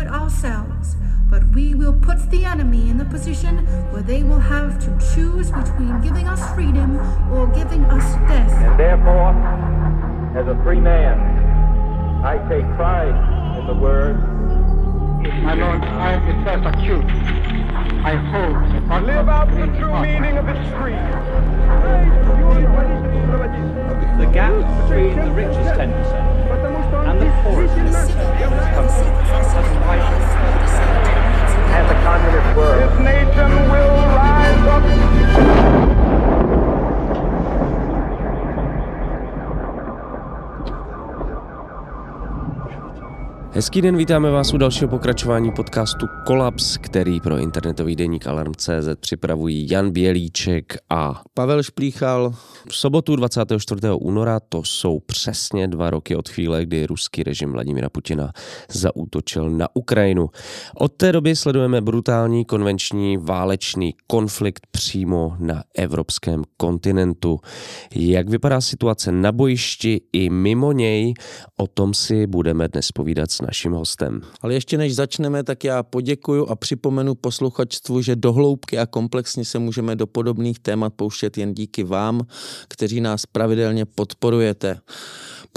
it ourselves, but we will put the enemy in the position where they will have to choose between giving us freedom or giving us death. And therefore, as a free man, I take pride in the word. My Lord, I am itself acute. I hope I live out the true meaning of its creed. The gap between the richest 10% the force and the world. This nation will rise up. Hezký den, vítáme vás u dalšího pokračování podcastu Kolaps, který pro internetový deník Alarm.cz připravují Jan Bělíček a Pavel Šplíchal. V sobotu 24. února to jsou přesně dva roky od chvíle, kdy ruský režim Vladimira Putina zaútočil na Ukrajinu. Od té doby sledujeme brutální konvenční válečný konflikt přímo na evropském kontinentu. Jak vypadá situace na bojišti i mimo něj, o tom si budeme dnes povídat s naším hostem. Ale ještě než začneme, tak já poděkuju a připomenu posluchačstvu, že dohloubky a komplexně se můžeme do podobných témat pouštět jen díky vám, kteří nás pravidelně podporujete.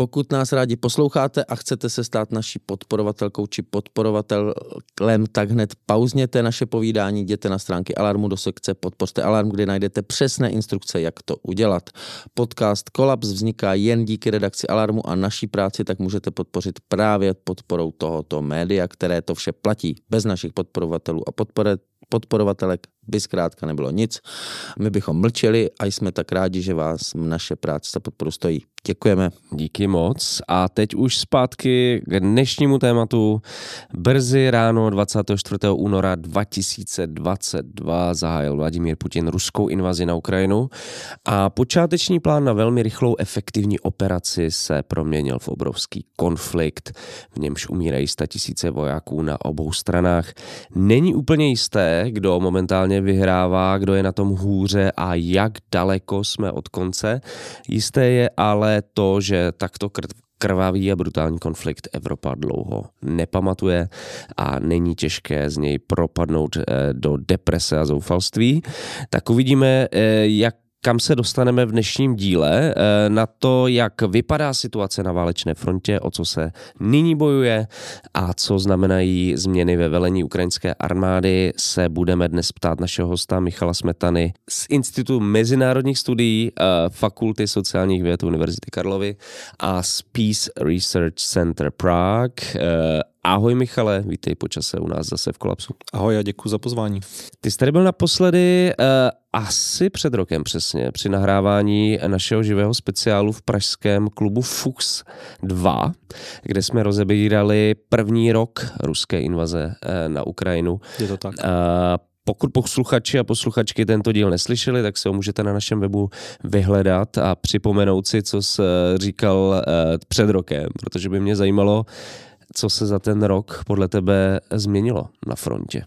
Pokud nás rádi posloucháte a chcete se stát naší podporovatelkou či podporovatelem, tak hned pauzněte naše povídání, jděte na stránky Alarmu do sekce Podpořte Alarm, kde najdete přesné instrukce, jak to udělat. Podcast Kolaps vzniká jen díky redakci Alarmu a naší práci, tak můžete podpořit právě podporou tohoto média, které to vše platí. Bez našich podporovatelů a podpore, podporovatelek by zkrátka nebylo nic. My bychom mlčeli a jsme tak rádi, že vás naše práce podporu stojí. Děkujeme. Díky moc. A teď už zpátky k dnešnímu tématu. Brzy ráno 24. února 2022 zahájil Vladimír Putin ruskou invazi na Ukrajinu a počáteční plán na velmi rychlou efektivní operaci se proměnil v obrovský konflikt, v němž umírají tisíce vojáků na obou stranách. Není úplně jisté, kdo momentálně momentálně vyhrává, kdo je na tom hůře a jak daleko jsme od konce. Jisté je ale to, že takto krvavý a brutální konflikt Evropa dlouho nepamatuje a není těžké z něj propadnout eh, do deprese a zoufalství. Tak uvidíme, eh, jak kam se dostaneme v dnešním díle, eh, na to, jak vypadá situace na válečné frontě, o co se nyní bojuje a co znamenají změny ve velení ukrajinské armády, se budeme dnes ptát našeho hosta Michala Smetany z Institutu mezinárodních studií eh, Fakulty sociálních věd Univerzity Karlovy a z Peace Research Center Prague eh, Ahoj Michale, vítej po čase u nás zase v Kolapsu. Ahoj a děkuji za pozvání. Ty jsi tady byl naposledy uh, asi před rokem přesně, při nahrávání našeho živého speciálu v pražském klubu Fux 2, kde jsme rozebírali první rok ruské invaze uh, na Ukrajinu. Je to tak. Uh, pokud posluchači a posluchačky tento díl neslyšeli, tak se ho můžete na našem webu vyhledat a připomenout si, co jsi říkal před rokem, protože by mě zajímalo, co se za ten rok podle tebe změnilo na frontě?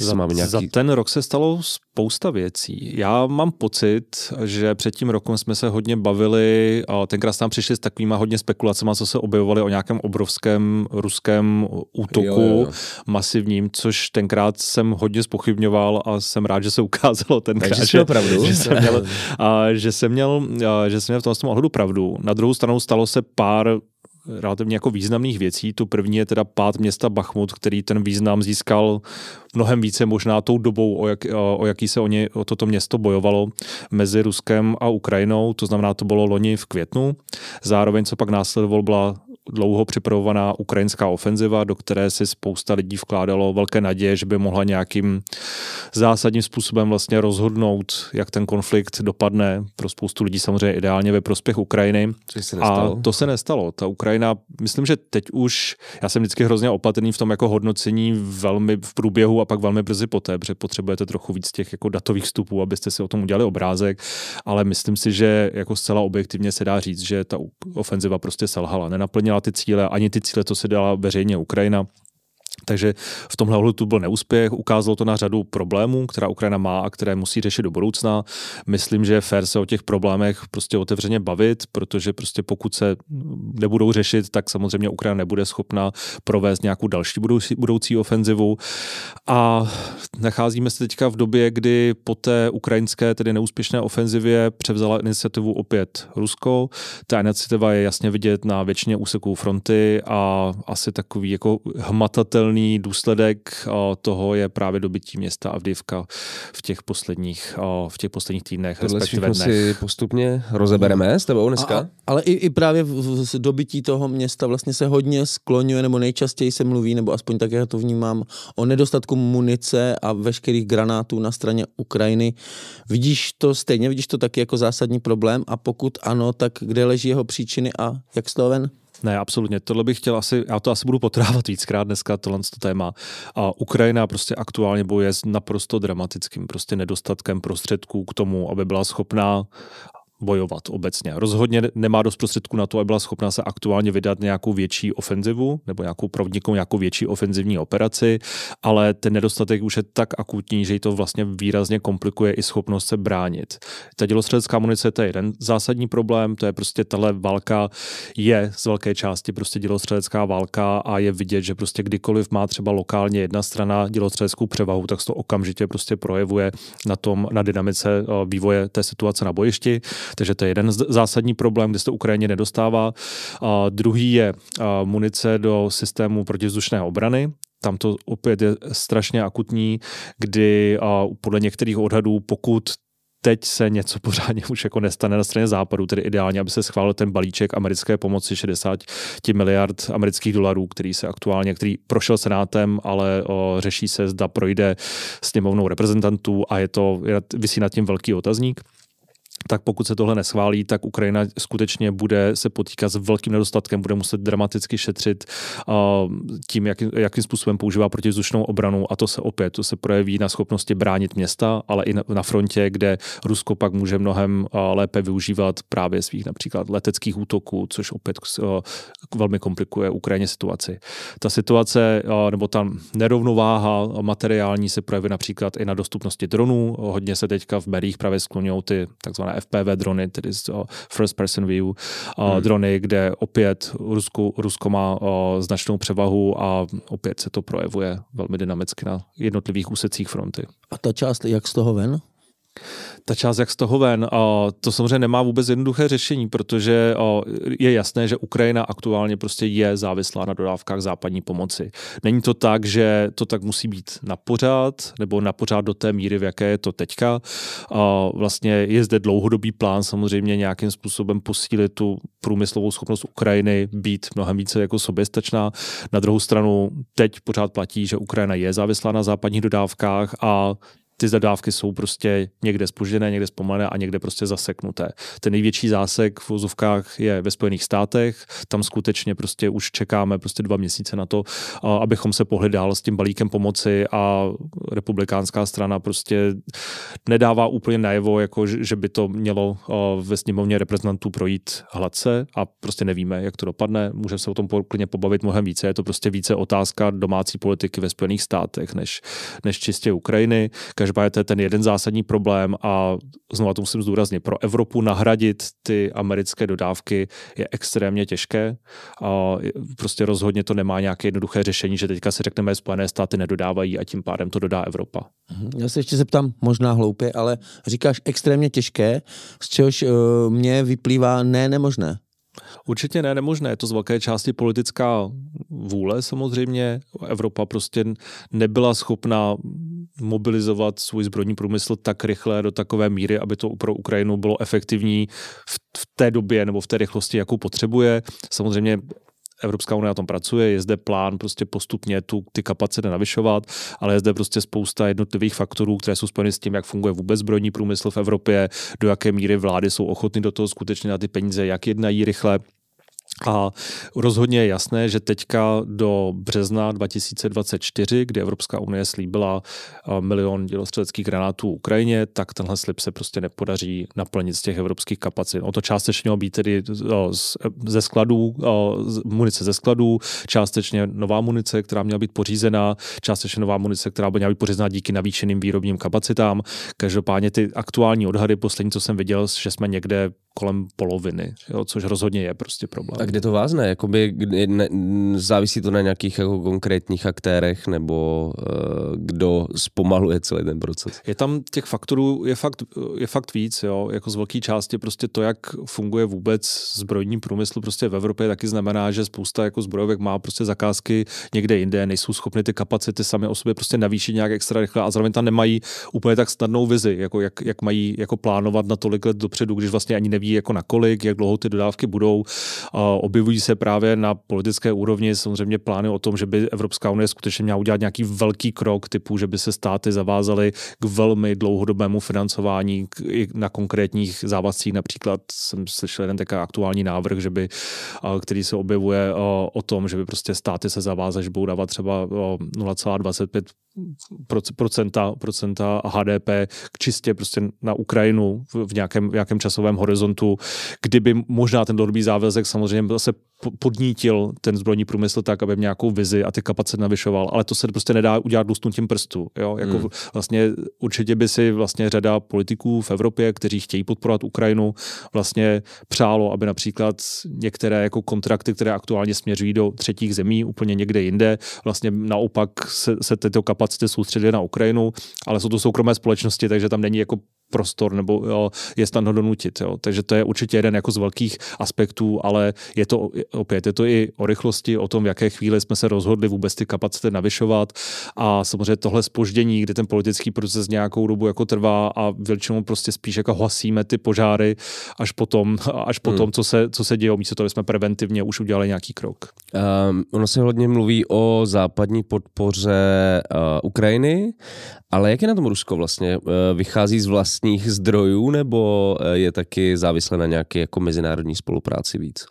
Za, nějaký... za ten rok se stalo spousta věcí. Já mám pocit, že před tím rokem jsme se hodně bavili, a tenkrát tam přišli s takovýma hodně spekulacemi, co se objevovaly o nějakém obrovském ruském útoku jo, jo, jo. masivním, což tenkrát jsem hodně spochybňoval a jsem rád, že se ukázalo tenkrát, Takže že, pravdu. že jsem měl, a, že jsem měl, a, že jsem měl v tom ohledu pravdu. Na druhou stranu stalo se pár relativně jako významných věcí. Tu první je teda pád města Bachmut, který ten význam získal mnohem více možná tou dobou, o, jak, o jaký se o, ně, o toto město bojovalo mezi Ruskem a Ukrajinou, to znamená, to bylo loni v květnu. Zároveň, co pak následoval, byla dlouho připravovaná ukrajinská ofenziva, do které si spousta lidí vkládalo velké naděje, že by mohla nějakým zásadním způsobem vlastně rozhodnout, jak ten konflikt dopadne. Pro spoustu lidí samozřejmě ideálně ve prospěch Ukrajiny. se A to se nestalo. Ta Ukrajina, myslím, že teď už, já jsem vždycky hrozně opatrný v tom jako hodnocení velmi v průběhu a pak velmi brzy poté, protože potřebujete trochu víc těch jako datových vstupů, abyste si o tom udělali obrázek, ale myslím si, že jako zcela objektivně se dá říct, že ta ofenziva prostě selhala, nenaplnila nesplnila ty cíle, ani ty cíle, co se dala veřejně Ukrajina. Takže v tomhle ohledu to byl neúspěch, ukázalo to na řadu problémů, která Ukrajina má a které musí řešit do budoucna. Myslím, že je fér se o těch problémech prostě otevřeně bavit, protože prostě pokud se nebudou řešit, tak samozřejmě Ukrajina nebude schopna provést nějakou další budoucí, budoucí ofenzivu. A nacházíme se teďka v době, kdy po té ukrajinské, tedy neúspěšné ofenzivě převzala iniciativu opět Rusko. Ta iniciativa je jasně vidět na většině úseků fronty a asi takový jako hmatatelný nevyhnutelný důsledek eh, toho je právě dobytí města Avdivka v těch posledních, eh, v těch posledních týdnech, Tohle respektive dnech. si postupně rozebereme s tebou dneska. A, ale i, i právě v, dobytí toho města vlastně se hodně skloňuje, nebo nejčastěji se mluví, nebo aspoň tak já to vnímám, o nedostatku munice a veškerých granátů na straně Ukrajiny. Vidíš to stejně, vidíš to taky jako zásadní problém a pokud ano, tak kde leží jeho příčiny a jak Sloven? Ne, absolutně. Tohle bych chtěl asi, já to asi budu potrávat víckrát dneska, tohle to téma. A Ukrajina prostě aktuálně bojuje s naprosto dramatickým prostě nedostatkem prostředků k tomu, aby byla schopná bojovat obecně. Rozhodně nemá dost prostředků na to, aby byla schopná se aktuálně vydat nějakou větší ofenzivu nebo nějakou provnikou nějakou větší ofenzivní operaci, ale ten nedostatek už je tak akutní, že ji to vlastně výrazně komplikuje i schopnost se bránit. Ta dělostřelecká munice to je jeden zásadní problém, to je prostě tahle válka je z velké části prostě dělostřelecká válka a je vidět, že prostě kdykoliv má třeba lokálně jedna strana dělostřeleckou převahu, tak se to okamžitě prostě projevuje na tom, na dynamice vývoje té situace na bojišti. Takže to je jeden zásadní problém, kde se to Ukrajině nedostává. A druhý je munice do systému protizdušné obrany, tam to opět je strašně akutní, kdy a podle některých odhadů, pokud teď se něco pořádně už jako nestane na straně západu, tedy ideálně, aby se schválil ten balíček americké pomoci 60 miliard amerických dolarů, který se aktuálně, který prošel senátem, ale o, řeší se, zda projde sněmovnou reprezentantů a je to, je, vysí nad tím velký otazník tak pokud se tohle neschválí, tak Ukrajina skutečně bude se potýkat s velkým nedostatkem, bude muset dramaticky šetřit uh, tím, jaký, jakým způsobem používá protizdušnou obranu a to se opět, to se projeví na schopnosti bránit města, ale i na, na frontě, kde Rusko pak může mnohem uh, lépe využívat právě svých například leteckých útoků, což opět uh, velmi komplikuje Ukrajině situaci. Ta situace uh, nebo ta nerovnováha materiální se projeví například i na dostupnosti dronů, hodně se teďka v berích právě sklonují ty tzv takzvané FPV drony, tedy z eh, First Person View eh, hmm. drony, kde opět Rusku, Rusko má eh, značnou převahu a opět se to projevuje velmi dynamicky na jednotlivých úsecích fronty. A ta část, jak z toho ven? ta část jak z toho ven. to samozřejmě nemá vůbec jednoduché řešení, protože je jasné, že Ukrajina aktuálně prostě je závislá na dodávkách západní pomoci. Není to tak, že to tak musí být na pořád, nebo na pořád do té míry, v jaké je to teďka. vlastně je zde dlouhodobý plán samozřejmě nějakým způsobem posílit tu průmyslovou schopnost Ukrajiny být mnohem více jako soběstačná. Na druhou stranu teď pořád platí, že Ukrajina je závislá na západních dodávkách a ty zadávky jsou prostě někde spožděné, někde zpomalené a někde prostě zaseknuté. Ten největší zásek v vozovkách je ve Spojených státech, tam skutečně prostě už čekáme prostě dva měsíce na to, abychom se pohli dál s tím balíkem pomoci a republikánská strana prostě nedává úplně najevo, jako že by to mělo ve sněmovně reprezentantů projít hladce a prostě nevíme, jak to dopadne. Můžeme se o tom klidně pobavit mnohem více. Je to prostě více otázka domácí politiky ve Spojených státech než, než čistě Ukrajiny. Každý Každopádně to je ten jeden zásadní problém a znovu to musím zdůraznit. Pro Evropu nahradit ty americké dodávky je extrémně těžké. A prostě rozhodně to nemá nějaké jednoduché řešení, že teďka si řekneme, že Spojené státy nedodávají a tím pádem to dodá Evropa. Mhm. Já se ještě zeptám, možná hloupě, ale říkáš extrémně těžké, z čehož uh, vyplývá ne nemožné. Určitě ne, nemožné. Je to z velké části politická vůle samozřejmě. Evropa prostě nebyla schopná mobilizovat svůj zbrojní průmysl tak rychle do takové míry, aby to pro Ukrajinu bylo efektivní v, v té době nebo v té rychlosti, jakou potřebuje. Samozřejmě Evropská unie na tom pracuje, je zde plán prostě postupně tu, ty kapacity navyšovat, ale je zde prostě spousta jednotlivých faktorů, které jsou spojeny s tím, jak funguje vůbec zbrojní průmysl v Evropě, do jaké míry vlády jsou ochotny do toho skutečně na ty peníze, jak jednají rychle. A rozhodně je jasné, že teďka do března 2024, kdy Evropská unie slíbila eh, milion dělostřeleckých granátů Ukrajině, tak tenhle slib se prostě nepodaří naplnit z těch evropských kapacit. O to částečně mělo být tedy eh, ze skladů, eh, munice ze skladů, částečně nová munice, která měla být pořízená, částečně nová munice, která by měla být pořízená díky navýšeným výrobním kapacitám. Každopádně ty aktuální odhady, poslední, co jsem viděl, že jsme někde kolem poloviny, jo, což rozhodně je prostě problém. Tak kde to vázne? Jakoby, ne, závisí to na nějakých jako konkrétních aktérech nebo uh, kdo zpomaluje celý ten proces? Je tam těch faktorů, je fakt, je fakt víc, jo? jako z velké části prostě to, jak funguje vůbec zbrojní průmysl prostě v Evropě, taky znamená, že spousta jako zbrojovek má prostě zakázky někde jinde, nejsou schopny ty kapacity sami o sobě prostě navýšit nějak extra rychle a zároveň tam nemají úplně tak snadnou vizi, jako jak, jak mají jako plánovat na tolik let dopředu, když vlastně ani neví jako nakolik, jak dlouho ty dodávky budou. Uh, Objevují se právě na politické úrovni samozřejmě plány o tom, že by Evropská unie skutečně měla udělat nějaký velký krok typu, že by se státy zavázaly k velmi dlouhodobému financování na konkrétních závazcích. Například jsem slyšel jeden takový aktuální návrh, že by, který se objevuje o tom, že by prostě státy se zavázaly, že budou dávat třeba 0,25 procenta, procenta HDP k čistě prostě na Ukrajinu v nějakém, v nějakém časovém horizontu, kdyby možná ten dlouhodobý závazek samozřejmě jim zase podnítil ten zbrojní průmysl tak, aby měl nějakou vizi a ty kapacity navyšoval, ale to se prostě nedá udělat lusknutím prstu. Jo? Jako hmm. vlastně určitě by si vlastně řada politiků v Evropě, kteří chtějí podporovat Ukrajinu, vlastně přálo, aby například některé jako kontrakty, které aktuálně směřují do třetích zemí, úplně někde jinde, vlastně naopak se, se tyto kapacity soustředily na Ukrajinu, ale jsou to soukromé společnosti, takže tam není jako prostor nebo jo, je snadno donutit. Jo. Takže to je určitě jeden jako z velkých aspektů, ale je to opět, je to i o rychlosti, o tom, v jaké chvíli jsme se rozhodli vůbec ty kapacity navyšovat a samozřejmě tohle spoždění, kdy ten politický proces nějakou dobu jako trvá a většinou prostě spíš jako hasíme ty požáry až potom, až potom hmm. co, se, co se děje, místo toho, jsme preventivně už udělali nějaký krok. Um, ono se hodně mluví o západní podpoře uh, Ukrajiny, ale jak je na tom Rusko vlastně? Uh, vychází z vlastní vlastních zdrojů, nebo eh, je taky závislé na nějaké jako mezinárodní spolupráci víc?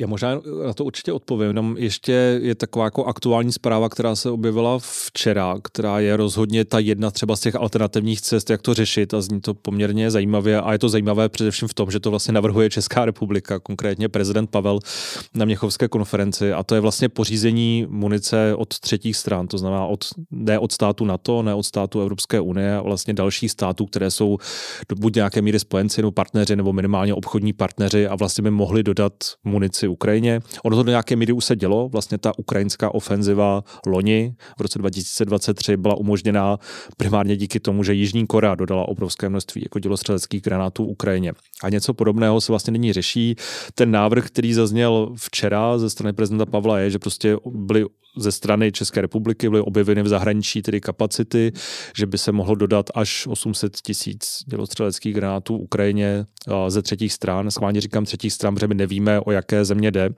Já možná na to určitě odpovím. Tam ještě je taková jako aktuální zpráva, která se objevila včera, která je rozhodně ta jedna třeba z těch alternativních cest, jak to řešit a zní to poměrně zajímavě a je to zajímavé především v tom, že to vlastně navrhuje Česká republika, konkrétně prezident Pavel na Měchovské konferenci a to je vlastně pořízení munice od třetích stran, to znamená od, ne od státu NATO, ne od státu Evropské unie a vlastně dalších států, které jsou buď nějaké míry spojenci nebo partneři nebo minimálně obchodní partneři a vlastně by mohli dodat munici pomoci Ukrajině. Ono to do nějaké míry už se dělo, vlastně ta ukrajinská ofenziva loni v roce 2023 byla umožněná primárně díky tomu, že Jižní Korea dodala obrovské množství jako dělostřeleckých granátů Ukrajině. A něco podobného se vlastně nyní řeší. Ten návrh, který zazněl včera ze strany prezidenta Pavla je, že prostě byly ze strany České republiky byly objeveny v zahraničí tedy kapacity, že by se mohlo dodat až 800 tisíc dělostřeleckých granátů Ukrajině eh, ze třetích stran. Schválně říkám třetích stran, protože my nevíme, o jaké země jde.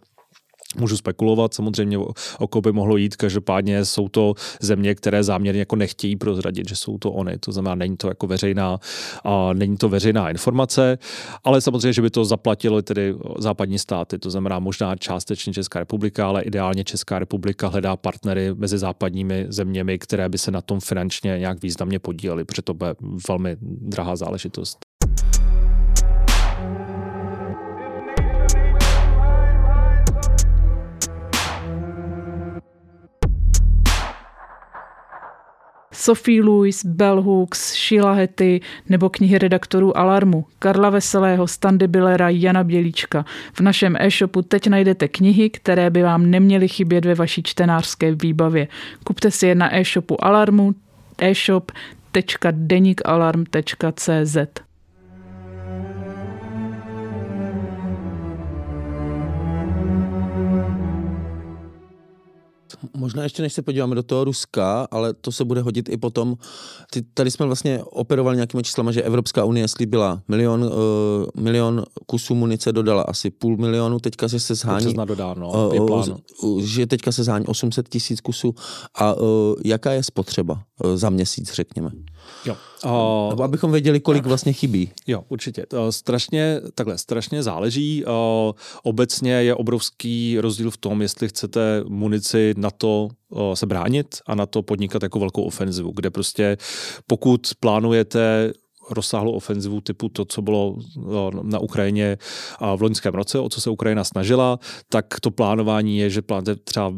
Můžu spekulovat, samozřejmě o koho by mohlo jít, každopádně jsou to země, které záměrně jako nechtějí prozradit, že jsou to oni, to znamená, není to jako veřejná, a není to veřejná informace, ale samozřejmě, že by to zaplatilo tedy západní státy, to znamená možná částečně Česká republika, ale ideálně Česká republika hledá partnery mezi západními zeměmi, které by se na tom finančně nějak významně podílely, protože to bude velmi drahá záležitost. Sophie Louis, Bell Hooks, Sheila Hetty nebo knihy redaktorů Alarmu, Karla Veselého, Standy Billera, Jana Bělíčka. V našem e-shopu teď najdete knihy, které by vám neměly chybět ve vaší čtenářské výbavě. Kupte si je na e-shopu Alarmu, e shopdenikalarmcz Možná ještě než se podíváme do toho Ruska, ale to se bude hodit i potom. Ty, tady jsme vlastně operovali nějakými číslama, že Evropská unie slíbila milion, uh, milion kusů munice, dodala asi půl milionu, teďka se, se zhání... Dodáno, uh, Uh, že teďka se zhání 800 tisíc kusů. A uh, jaká je spotřeba uh, za měsíc, řekněme? Jo. O, Nebo abychom věděli, kolik vlastně chybí. Jo, určitě. To strašně, takhle, strašně záleží. O, eh, obecně je obrovský rozdíl v tom, jestli chcete munici na to eh, se bránit a na to podnikat jako velkou ofenzivu, kde prostě pokud plánujete rozsáhlou ofenzivu typu to, co bylo eh, na Ukrajině v loňském roce, o co se Ukrajina snažila, tak to plánování je, že plánujete třeba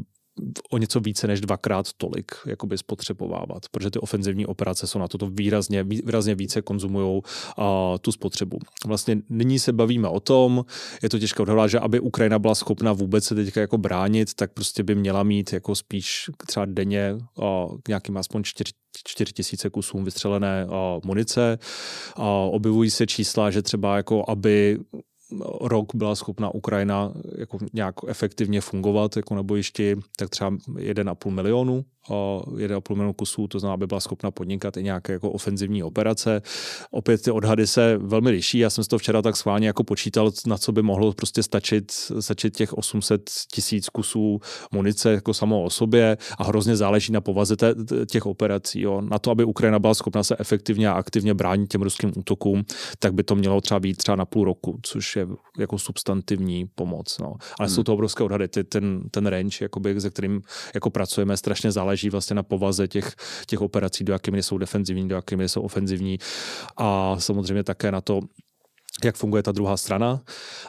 o něco více než dvakrát tolik jakoby spotřebovávat, protože ty ofenzivní operace jsou na toto výrazně, výrazně více konzumují tu spotřebu. Vlastně nyní se bavíme o tom, je to těžké odhadovat, že aby Ukrajina byla schopna vůbec se teďka jako bránit, tak prostě by měla mít jako spíš třeba denně uh, nějakým aspoň 4 čtyři tisíce kusů vystřelené munice. A, objevují se čísla, že třeba jako aby rok byla schopna Ukrajina jako nějak efektivně fungovat jako na bojišti, tak třeba 1,5 milionu o 1,5 milionu kusů, to znamená, aby byla schopna podnikat i nějaké jako ofenzivní operace. Opět ty odhady se velmi liší. Já jsem si to včera tak schválně jako počítal, na co by mohlo prostě stačit, stačit těch 800 tisíc kusů munice jako samo o sobě a hrozně záleží na povaze těch operací. Jo. Na to, aby Ukrajina byla schopna se efektivně a aktivně bránit těm ruským útokům, tak by to mělo třeba být třeba na půl roku, což je jako substantivní pomoc. No. Ale hmm. jsou to obrovské odhady. Ten, ten range, jakoby, se kterým jako pracujeme, strašně záleží záleží vlastně na povaze těch, těch operací, do jaké jsou defenzivní, do jaké jsou ofenzivní a samozřejmě také na to, jak funguje ta druhá strana.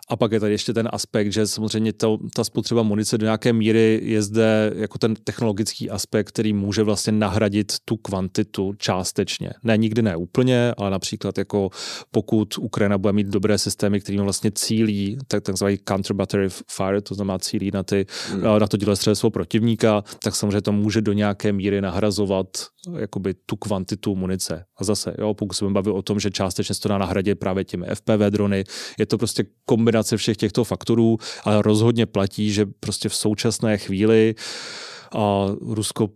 A pak je tady ještě ten aspekt, že samozřejmě to, ta spotřeba munice do nějaké míry je zde jako ten technologický aspekt, který může vlastně nahradit tu kvantitu částečně. Ne, nikdy ne úplně, ale například jako pokud Ukrajina bude mít dobré systémy, kterými vlastně cílí, tak takzvaný counter battery fire, to znamená cílí na, ty, hmm. na to dělé střelstvo protivníka, tak samozřejmě to může do nějaké míry nahrazovat jakoby tu kvantitu munice. A zase, jo, pokud se bavil o tom, že částečně se to dá nahradit právě těmi FPV drony, je to prostě kombinace všech těchto faktorů, ale rozhodně platí, že prostě v současné chvíli a Rusko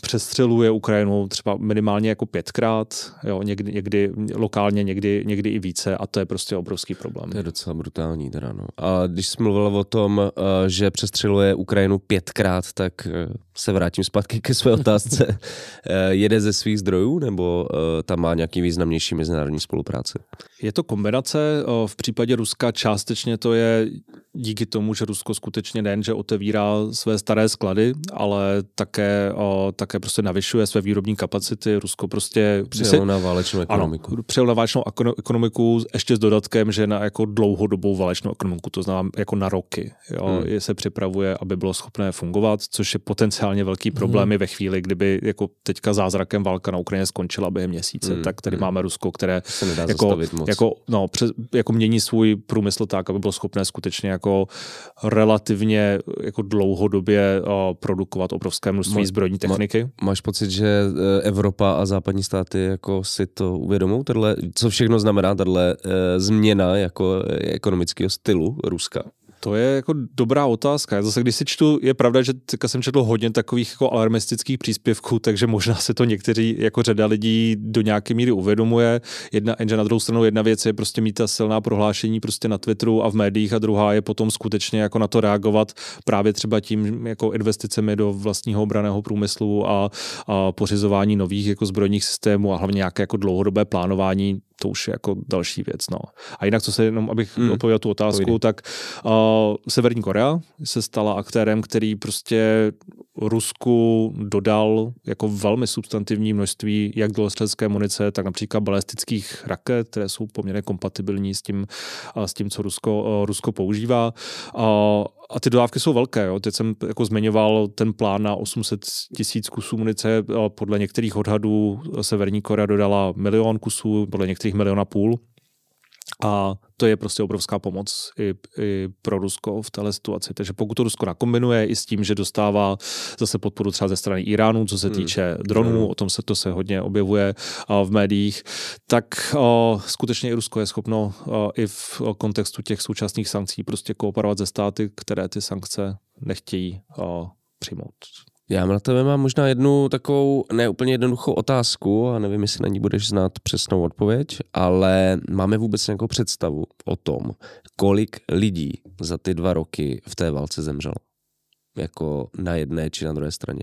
přestřeluje Ukrajinu třeba minimálně jako pětkrát, jo, někdy, někdy lokálně, někdy, někdy i více a to je prostě obrovský problém. To je docela brutální teda, no. A když jsi mluvil o tom, eh, že přestřeluje Ukrajinu pětkrát, tak eh, se vrátím zpátky ke své otázce. Eh, jede ze svých zdrojů nebo tam má nějaký významnější mezinárodní spolupráce? Je to kombinace. V případě Ruska částečně to je díky tomu, že Rusko skutečně nejenže že otevírá své staré sklady, ale také také prostě navyšuje své výrobní kapacity. Rusko prostě... Přijelo na válečnou ekonomiku. Ano, přijelo na válečnou ekonomiku ještě s dodatkem, že na jako dlouhodobou válečnou ekonomiku, to znám jako na roky, jo, hmm. se připravuje, aby bylo schopné fungovat, což je potenciálně velký hmm. problém hmm. ve chvíli, kdyby jako teďka zázrakem válka na Ukrajině skončila během měsíce, hmm. tak tady hmm. máme Rusko, které se nedá jako, jako, no, přes, jako mění svůj průmysl tak, aby bylo schopné skutečně jako relativně jako dlouhodobě uh, produkovat obrovské množství zbrojní techniky techniky. Máš pocit, že eh, Evropa a západní státy jako si to uvědomují, co všechno znamená tato eh, změna jako eh, ekonomického stylu Ruska? To je jako dobrá otázka. Já zase, když si čtu, je pravda, že jsem četl hodně takových jako alarmistických příspěvků, takže možná se to někteří jako řada lidí do nějaké míry uvědomuje. Jedna, jenže na druhou stranu jedna věc je prostě mít ta silná prohlášení prostě na Twitteru a v médiích a druhá je potom skutečně jako na to reagovat právě třeba tím jako investicemi do vlastního obraného průmyslu a, a pořizování nových jako zbrojních systémů a hlavně nějaké jako dlouhodobé plánování to už je jako další věc. No. A jinak, co se jenom, abych mm. odpověděl tu otázku, Pojde. tak uh, Severní Korea se stala aktérem, který prostě Rusku dodal jako velmi substantivní množství jak dělostřelské munice, tak například balistických raket, které jsou poměrně kompatibilní s tím, s tím co Rusko, eh, Rusko používá. A, a ty dodávky jsou velké. Jo. Teď jsem jako zmiňoval ten plán na 800 tisíc kusů munice. Eh, podle některých odhadů Severní Korea dodala milion kusů, podle některých milion a půl. A to je prostě obrovská pomoc i, i pro Rusko v téhle situaci. Takže pokud to Rusko nakombinuje i s tím, že dostává zase podporu třeba ze strany Iránu, co se hmm. týče hmm. dronů, o tom se to se hodně objevuje a, v médiích, tak a, skutečně i Rusko je schopno a, i v kontextu těch současných sankcí prostě kooperovat ze státy, které ty sankce nechtějí a, přijmout. Já na tebe mám možná jednu takovou neúplně jednoduchou otázku a nevím, jestli na ní budeš znát přesnou odpověď, ale máme vůbec nějakou představu o tom, kolik lidí za ty dva roky v té válce zemřelo? Jako na jedné či na druhé straně?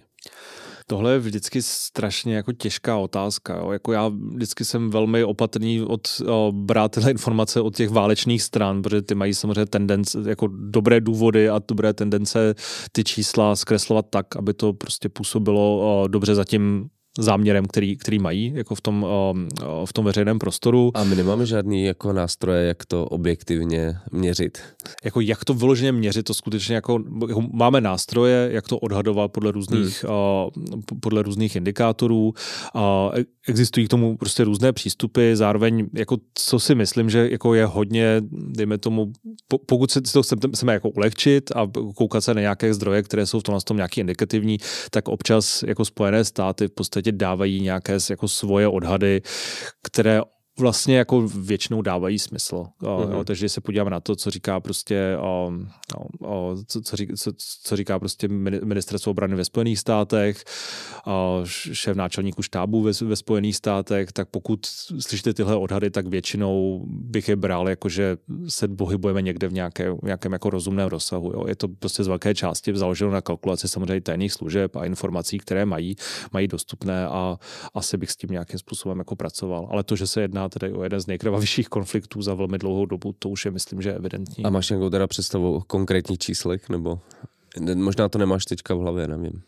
Tohle je vždycky strašně jako těžká otázka. Jo. Jako já vždycky jsem velmi opatrný od o, brát tyhle informace od těch válečných stran, protože ty mají samozřejmě tendence, jako dobré důvody a dobré tendence ty čísla zkreslovat tak, aby to prostě působilo o, dobře za tím záměrem, který, který mají jako v tom, um, v tom veřejném prostoru. A my nemáme žádný jako nástroje, jak to objektivně měřit. Jako jak to vyloženě měřit, to skutečně jako, jako máme nástroje, jak to odhadovat podle různých, hmm. Uh, podle různých indikátorů. E-, existují k tomu prostě různé přístupy, zároveň jako co si myslím, že jako je hodně, dejme tomu, pokud si to chceme, chceme jako ulehčit a koukat se na nějaké zdroje, které jsou v tom, tom nějaký indikativní, tak občas jako Spojené státy v podstatě podstatě dávají nějaké jako svoje odhady, které vlastně jako většinou dávají smysl. O, mm-hmm. jo, mhm. takže se podíváme na to, co říká prostě o, o, co, co, říká, co, co říká prostě ministerstvo obrany ve Spojených státech, šéf náčelníků štábu ve, ve Spojených státech, tak pokud slyšíte tyhle odhady, tak většinou bych je bral jako, že se pohybujeme někde v nějaké, nějakém jako rozumném rozsahu. Jo. Je to prostě z velké části založeno na kalkulaci samozřejmě tajných služeb a informací, které mají, mají dostupné a asi bych s tím nějakým způsobem jako pracoval. Ale to, že se jedná tedy o jeden z nejkrvavějších konfliktů za velmi dlouhou dobu, to už je myslím, že evidentní. A máš nějakou teda představu o konkrétních číslech, nebo možná to nemáš teďka v hlavě, nevím.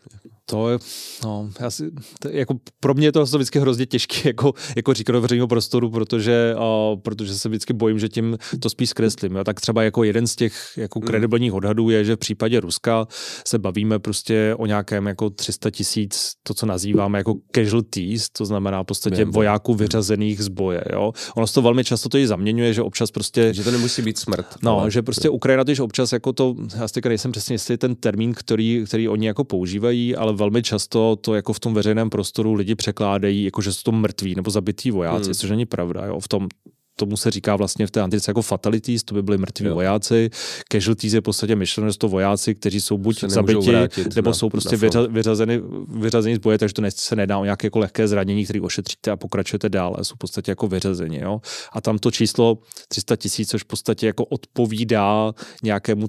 To je, no, já si, to, jako pro mě je to vždycky hrozně těžké jako, jako říkat do veřejného prostoru, protože, uh, protože se vždycky bojím, že tím to spíš zkreslím. A Tak třeba jako jeden z těch jako mm. kredibilních odhadů je, že v případě Ruska se bavíme prostě o nějakém jako 300 tisíc, to, co nazýváme jako casualties, to znamená v podstatě vojáků vyřazených z boje. Jo. Ono se to velmi často to i zaměňuje, že občas prostě... Že to nemusí být smrt. No, ale... že prostě Ukrajina, když občas jako to, já si nejsem přesně jestli ten termín, který, který oni jako používají, ale velmi často to jako v tom veřejném prostoru lidi překládají, jako že jsou to mrtví nebo zabití vojáci, hmm. což není pravda. Jo. V tom tomu se říká vlastně v té antice jako fatalities, to by byli mrtví jo. vojáci. Casualties je v podstatě myšleno, že to vojáci, kteří jsou buď zabiti, nebo na, jsou prostě vyřa, vyřazeni, vyřazeni z boje, takže to ne, se nedá o nějaké jako lehké zranění, které ošetříte a pokračujete dál. Jsou v podstatě jako vyřazeni. Jo? A tam to číslo 300 tisíc, což v podstatě jako odpovídá nějakému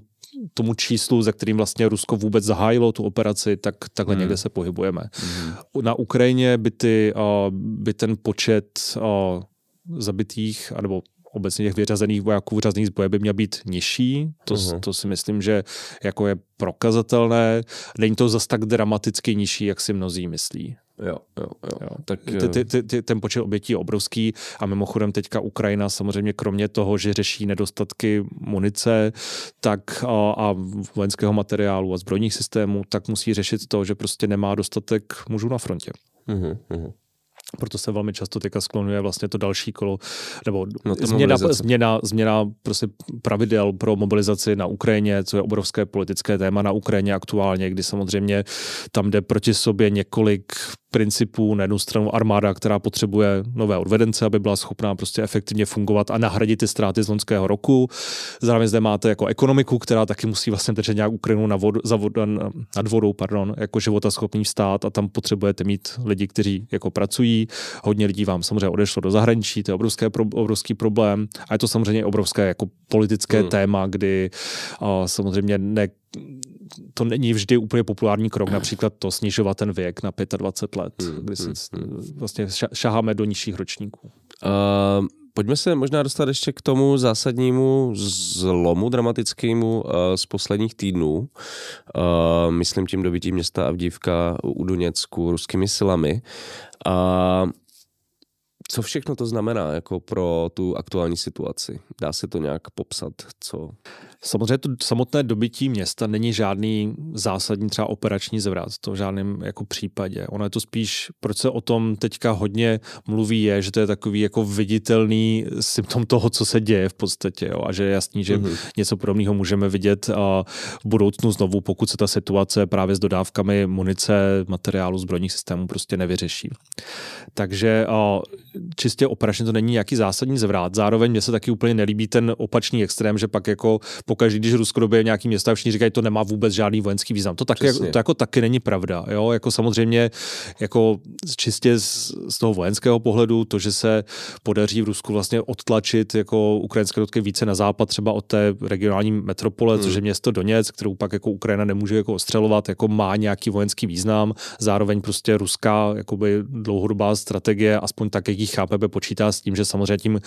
tomu číslu, za kterým vlastně Rusko vůbec zahájilo tu operaci, tak takhle hmm. někde se pohybujeme. Hmm. Na Ukrajině by, ty, by ten počet zabitých, nebo obecně těch vyřazených vojáků vyřazených z by měl být nižší. To, uh-huh. to si myslím, že jako je prokazatelné. Není to zas tak dramaticky nižší, jak si mnozí myslí. Jo, jo, jo. jo. Tak, ty, eh, ty, ty, ten počet obětí je obrovský a mimochodem teďka Ukrajina samozřejmě kromě toho, že řeší nedostatky munice tak a, a vojenského materiálu a zbrojních systémů, tak musí řešit to, že prostě nemá dostatek mužů na frontě. Mm-hmm, mm-hmm. Proto se velmi často teďka sklonuje vlastně to další kolo, nebo no změna, změna, změna prostě pravidel pro mobilizaci na Ukrajině, co je obrovské politické téma na Ukrajině aktuálně, kdy samozřejmě tam jde proti sobě několik principu na jednu stranu armáda, která potřebuje nové odvedence, aby byla schopná prostě efektivně fungovat a nahradit ty ztráty z loňského roku. Zároveň zde máte jako ekonomiku, která taky musí vlastně držet nějak Ukrajinu na vod, za vod, nad vodou, pardon, jako životaschopný stát a tam potřebujete mít lidi, kteří jako pracují. Hodně lidí vám samozřejmě odešlo do zahraničí, to je obrovské, obrovský problém a je to samozřejmě obrovské jako politické hmm. téma, kdy a, samozřejmě ne to není vždy úplně populární krok, například to snižovat ten věk na 25 let, hmm, kdy se hmm, hmm. vlastně šaháme do nižších ročníků. Uh, pojďme se možná dostat ještě k tomu zásadnímu zlomu dramatickému uh, z posledních týdnů. Uh, myslím tím dobytí města Avdívka u Duněcku ruskými silami. Uh, co všechno to znamená jako pro tu aktuální situaci? Dá se to nějak popsat? Co? Samozřejmě to samotné dobytí města není žádný zásadní třeba operační zvrat, to v žádném jako případě. Ono je to spíš, proč se o tom teďka hodně mluví, je, že to je takový jako viditelný symptom toho, co se děje v podstatě. Jo? A že je jasný, že mm-hmm. něco podobného můžeme vidět a v budoucnu znovu, pokud se ta situace právě s dodávkami munice, materiálu, zbrojních systémů prostě nevyřeší. Takže a, čistě operačně to není nějaký zásadní zvrát. Zároveň mě se taky úplně nelíbí ten opačný extrém, že pak jako pokaždé, když Rusko dobije nějaký města, všichni říkají, to nemá vůbec žádný vojenský význam. To, taky, jako- to jako taky není pravda. Jo? Jako samozřejmě jako čistě z, z toho vojenského pohledu, to, že se podaří v Rusku vlastně odtlačit jako ukrajinské dotky více na západ, třeba od té regionální metropole, hmm. což je město Doněc, kterou pak jako Ukrajina nemůže jako ostřelovat, jako má nějaký vojenský význam. Zároveň prostě ruská jakoby dlouhodobá strategie, aspoň tak, jak ji krocích KPB počítá s tím, že samozřejmě tím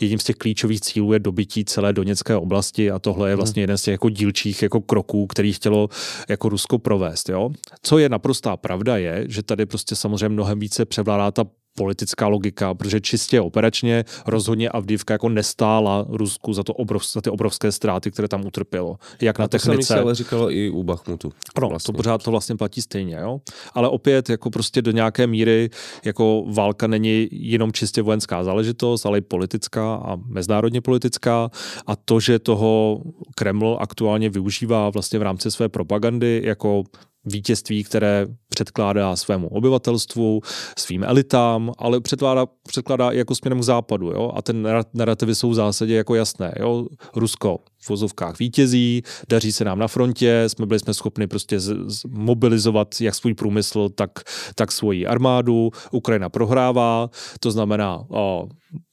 jedním z těch klíčových cílů je dobytí celé Doněcké oblasti a tohle je mhm. vlastně jeden z těch jako dílčích jako kroků, který chtělo jako Rusko provést. Jo? Co je naprostá pravda je, že tady prostě samozřejmě mnohem více převládá ta politická logika, protože čistě operačně rozhodně Avdivka jako nestála Rusku za, to obrov, za ty obrovské ztráty, které tam utrpělo. Jak na technice. se ale říkalo i u Bachmutu. No, vlastně. to pořád to vlastně platí stejně. Jo? Ale opět jako prostě do nějaké míry jako válka není jenom čistě vojenská záležitost, ale i politická a mezinárodně politická. A to, že toho Kreml aktuálně využívá vlastně v rámci své propagandy jako vítězství, které předkládá svému obyvatelstvu, svým elitám, ale předkládá, předkládá i jako směrem k západu. Jo? A ten narrativy jsou v zásadě jako jasné. Jo? Rusko v vozovkách vítězí, daří se nám na frontě, jsme byli jsme schopni prostě z, z, mobilizovat jak svůj průmysl, tak, tak svoji armádu. Ukrajina prohrává, to znamená, o,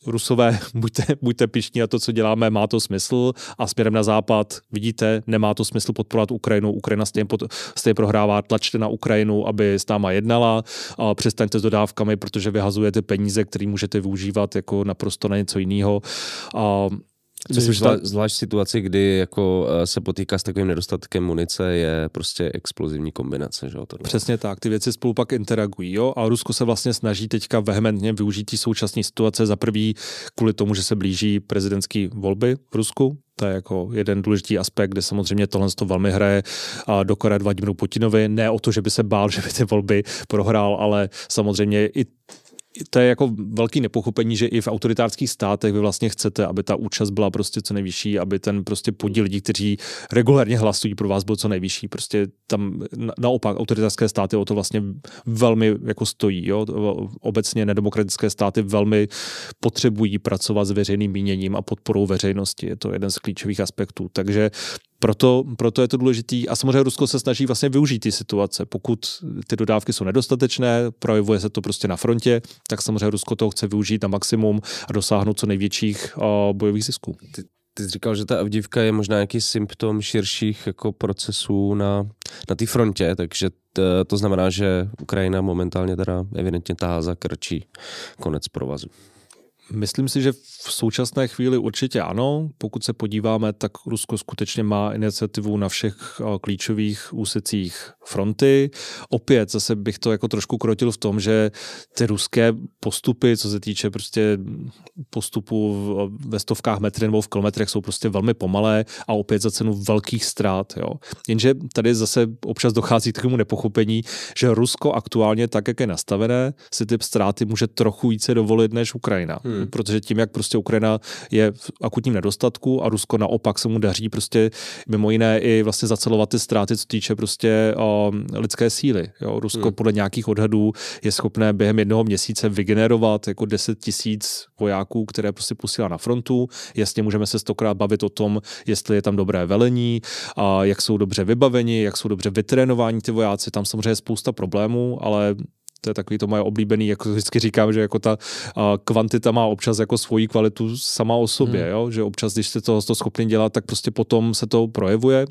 Rusové, buďte, buďte pišní a to, co děláme, má to smysl a směrem na západ, vidíte, nemá to smysl podporovat Ukrajinu, Ukrajina stejně, pod, stejně prohrává, tlačte na Ukrajinu, aby s náma jednala, a přestaňte s dodávkami, protože vyhazujete peníze, které můžete využívat jako naprosto na něco jiného. A Což zvla, zvlášť v situaci, kdy jako eh, se potýká s takovým nedostatkem munice, je prostě explozivní kombinace. Že tohle. Přesně tak, ty věci spolu pak interagují. Jo? A Rusko se vlastně snaží teďka vehementně využít té současné situace za prvý kvůli tomu, že se blíží prezidentské volby v Rusku, to je jako jeden důležitý aspekt, kde samozřejmě tohle to velmi hraje a Korea Vladimíru Putinovi. Ne o to, že by se bál, že by ty volby prohrál, ale samozřejmě i to je jako velký nepochopení, že i v autoritárských státech vy vlastně chcete, aby ta účast byla prostě co nejvyšší, aby ten prostě podíl lidí, kteří regulárně hlasují pro vás, byl co nejvyšší. Prostě tam naopak autoritárské státy o to vlastně velmi jako stojí. Jo? Obecně nedemokratické státy velmi potřebují pracovat s veřejným míněním a podporou veřejnosti. Je to jeden z klíčových aspektů. Takže proto, proto je to důležitý a samozřejmě Rusko se snaží vlastně využít ty situace. Pokud ty dodávky jsou nedostatečné, projevuje se to prostě na frontě, tak samozřejmě Rusko to chce využít na maximum a dosáhnout co největších uh, bojových zisků. Ty, ty jsi říkal, že ta avdivka je možná nějaký symptom širších jako procesů na, na té frontě, takže t, to znamená, že Ukrajina momentálně teda evidentně tahá za krčí konec provazu. Myslím si, že v současné chvíli určitě ano. Pokud se podíváme, tak Rusko skutečně má iniciativu na všech eh, klíčových úsecích fronty. Opět zase bych to jako trošku krotil v tom, že ty ruské postupy, co se týče prostě postupu ve stovkách metrů nebo v kilometrech, jsou prostě velmi pomalé a opět za cenu velkých ztrát. Jo. Jenže tady zase občas dochází k tomu nepochopení, že Rusko aktuálně tak, jak je nastavené, si ty ztráty může trochu více dovolit než Ukrajina. Hmm. Protože tím, jak prostě prostě Ukrajina je v akutním nedostatku a Rusko naopak se mu daří prostě mimo jiné i vlastně zacelovat ty ztráty, co týče prostě o, lidské síly. Jo. Rusko hmm. podle nějakých odhadů je schopné během jednoho měsíce vygenerovat jako 10 tisíc vojáků, které prostě posílá na frontu. Jasně můžeme se stokrát bavit o tom, jestli je tam dobré velení, a jak jsou dobře vybaveni, jak jsou dobře vytrénováni ty vojáci. Tam samozřejmě je spousta problémů, ale to je takový to moje oblíbený, jako vždycky říkám, že jako ta a, kvantita má občas jako svoji kvalitu sama o sobě, hmm. jo? že občas, když se toho, toho schopný dělat, tak prostě potom se to projevuje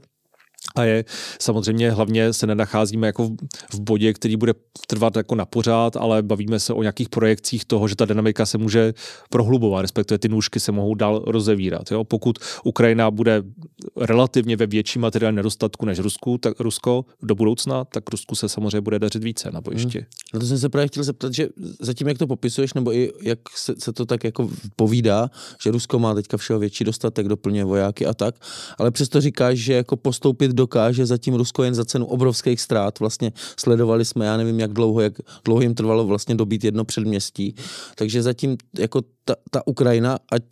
a je samozřejmě hlavně se nenacházíme jako v, v bodě, který bude trvat jako na pořád, ale bavíme se o nějakých projekcích toho, že ta dynamika se může prohlubovat, respektive ty nůžky se mohou dál rozevírat. Jo? Pokud Ukrajina bude relativně ve větší materiální nedostatku než Rusku, tak Rusko do budoucna, tak Rusku se samozřejmě bude dařit více na bojišti. Hmm. No to jsem se právě chtěl zeptat, že zatím, jak to popisuješ, nebo i jak se, se to tak jako povídá, že Rusko má teďka všeho větší dostatek, doplně vojáky a tak, ale přesto říkáš, že jako postoupit udržet dokáže zatím Rusko jen za cenu obrovských ztrát. Vlastně sledovali jsme, já nevím, jak dlouho, jak dlouho jim trvalo vlastně dobít jedno předměstí. Takže zatím jako ta, ta Ukrajina, ať,